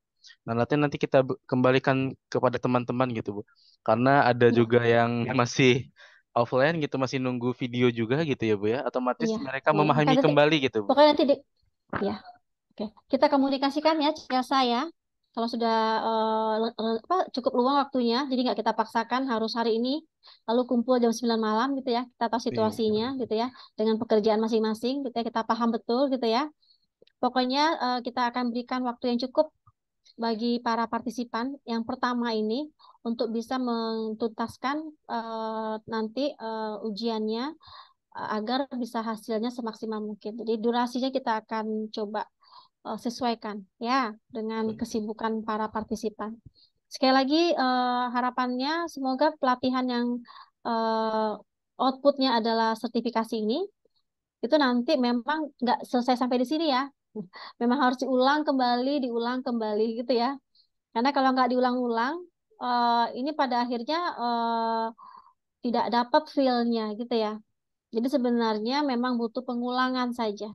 Nah latihan nanti kita kembalikan kepada teman-teman gitu Bu, karena ada iya. juga yang masih offline gitu masih nunggu video juga gitu ya Bu ya otomatis ya, mereka ya. memahami nanti, kembali gitu Bu. Pokoknya nanti di, ya. Oke, kita komunikasikan ya cia saya. Kalau sudah uh, cukup luang waktunya, jadi nggak kita paksakan harus hari ini lalu kumpul jam 9 malam gitu ya. Kita tahu iya, situasinya ya. gitu ya dengan pekerjaan masing-masing gitu ya. Kita paham betul gitu ya. Pokoknya uh, kita akan berikan waktu yang cukup bagi para partisipan yang pertama ini untuk bisa menuntaskan uh, eh, nanti uh, ujiannya uh, agar bisa hasilnya semaksimal mungkin. Jadi durasinya kita akan coba uh, sesuaikan ya dengan kesibukan para partisipan. Sekali lagi uh, harapannya semoga pelatihan yang uh, outputnya adalah sertifikasi ini itu nanti memang nggak selesai sampai di sini ya. Memang harus diulang kembali, diulang kembali gitu ya. Karena kalau nggak diulang-ulang, Eh, ini pada akhirnya uh, tidak dapat feel-nya gitu ya. Jadi sebenarnya memang butuh pengulangan saja.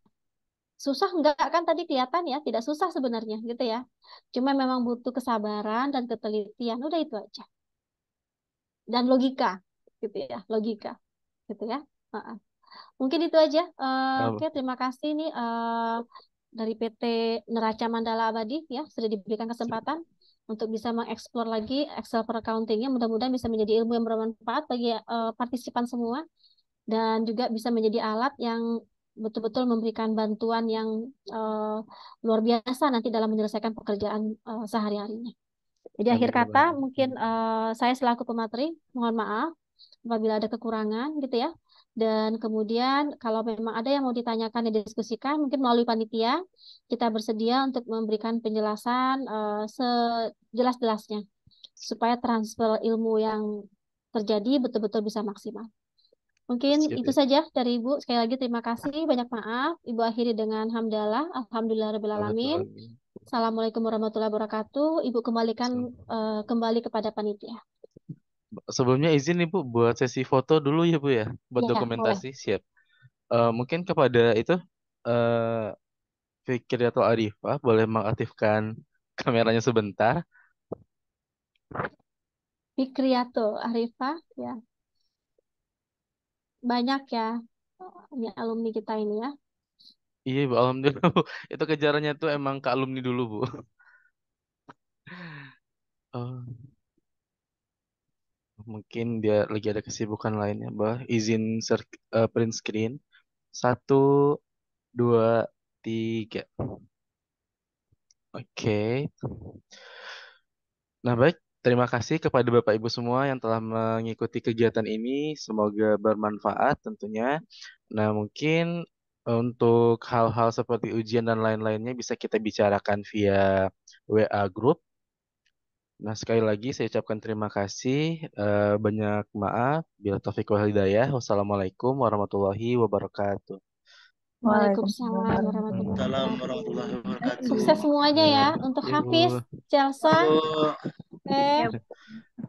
Susah enggak kan tadi kelihatan ya, tidak susah sebenarnya gitu ya. Cuma memang butuh kesabaran dan ketelitian, udah itu aja. Dan logika gitu ya, logika gitu ya. Mungkin itu aja. Uh, Oke, okay, terima kasih nih uh, dari PT Neraca Mandala Abadi ya sudah diberikan kesempatan untuk bisa mengeksplor lagi Excel per accounting Mudah-mudahan bisa menjadi ilmu yang bermanfaat bagi uh, partisipan semua dan juga bisa menjadi alat yang betul-betul memberikan bantuan yang uh, luar biasa nanti dalam menyelesaikan pekerjaan uh, sehari-harinya. Jadi Amin. akhir kata mungkin uh, saya selaku pemateri mohon maaf apabila ada kekurangan gitu ya. Dan kemudian kalau memang ada yang mau ditanyakan dan didiskusikan, mungkin melalui panitia, kita bersedia untuk memberikan penjelasan uh, sejelas-jelasnya, supaya transfer ilmu yang terjadi betul-betul bisa maksimal. Mungkin Siap. itu saja dari Ibu. Sekali lagi terima kasih, banyak maaf. Ibu akhiri dengan hamdalah, alhamdulillah rabbil alamin. Assalamualaikum warahmatullahi wabarakatuh. Ibu kembalikan uh, kembali kepada panitia. Sebelumnya izin nih Bu buat sesi foto dulu ya Bu ya, buat Ya, boleh. dokumentasi siap. Eh, mungkin kepada itu eh Fikri atau Arifah boleh mengaktifkan kameranya sebentar. Fikriato Arifah, ya. Banyak ya, ini alumni kita ini ya. Iya Bu, alhamdulillah Bu. Itu kejarannya tuh emang ke alumni dulu Bu. Oh mungkin dia lagi ada kesibukan lainnya, bah. Izin ser- uh, eh, print screen. Satu, dua, tiga. Oke. Nah, baik. Terima kasih kepada Bapak Ibu semua yang telah mengikuti kegiatan ini. Semoga bermanfaat tentunya. Nah, mungkin eh, untuk hal-hal seperti ujian dan lain-lainnya bisa kita bicarakan via WA group Nah, sekali lagi saya ucapkan terima kasih. Eh, banyak maaf. Bila Taufik wa Hidayah. Wassalamualaikum warahmatullahi wabarakatuh. Waalaikumsalam warahmatullahi wabarakatuh. Sukses semuanya ya iya. untuk Hafiz, Chelsea. Oke. Eh,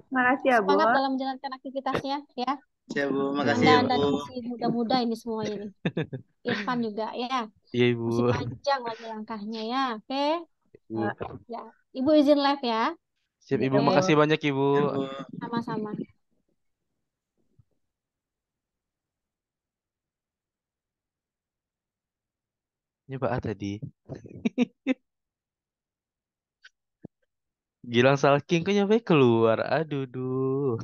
Makasih ya, Bu. Semangat dalam menjalankan aktivitasnya ya. Ya, Bu. Makasih ya, Bu. Dan muda-muda ini semuanya nih. Irfan juga ya. Iya, Ibu. Masih panjang lagi langkahnya ya. Oke. Okay? Iya. Ya, Ibu izin live ya. Siap Ibu, makasih banyak Ibu. Sama-sama. Ini Pak A tadi. Gilang kok nyampe keluar. Aduh, duh.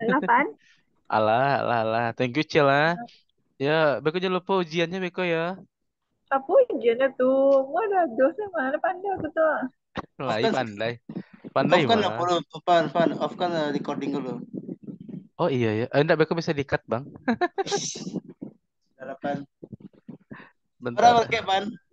Kenapaan? alah, alah, alah. Thank you, Cila. Ya, Beko jangan lupa ujiannya, Beko ya. Apa ujiannya tuh? Mana dosa mana pandai aku tuh. Lai pandai pandai off kan nggak perlu fan fan off kan eh, recording dulu oh iya ya eh, enggak beko bisa di-cut, bang harapan bentar Berapa, oke pan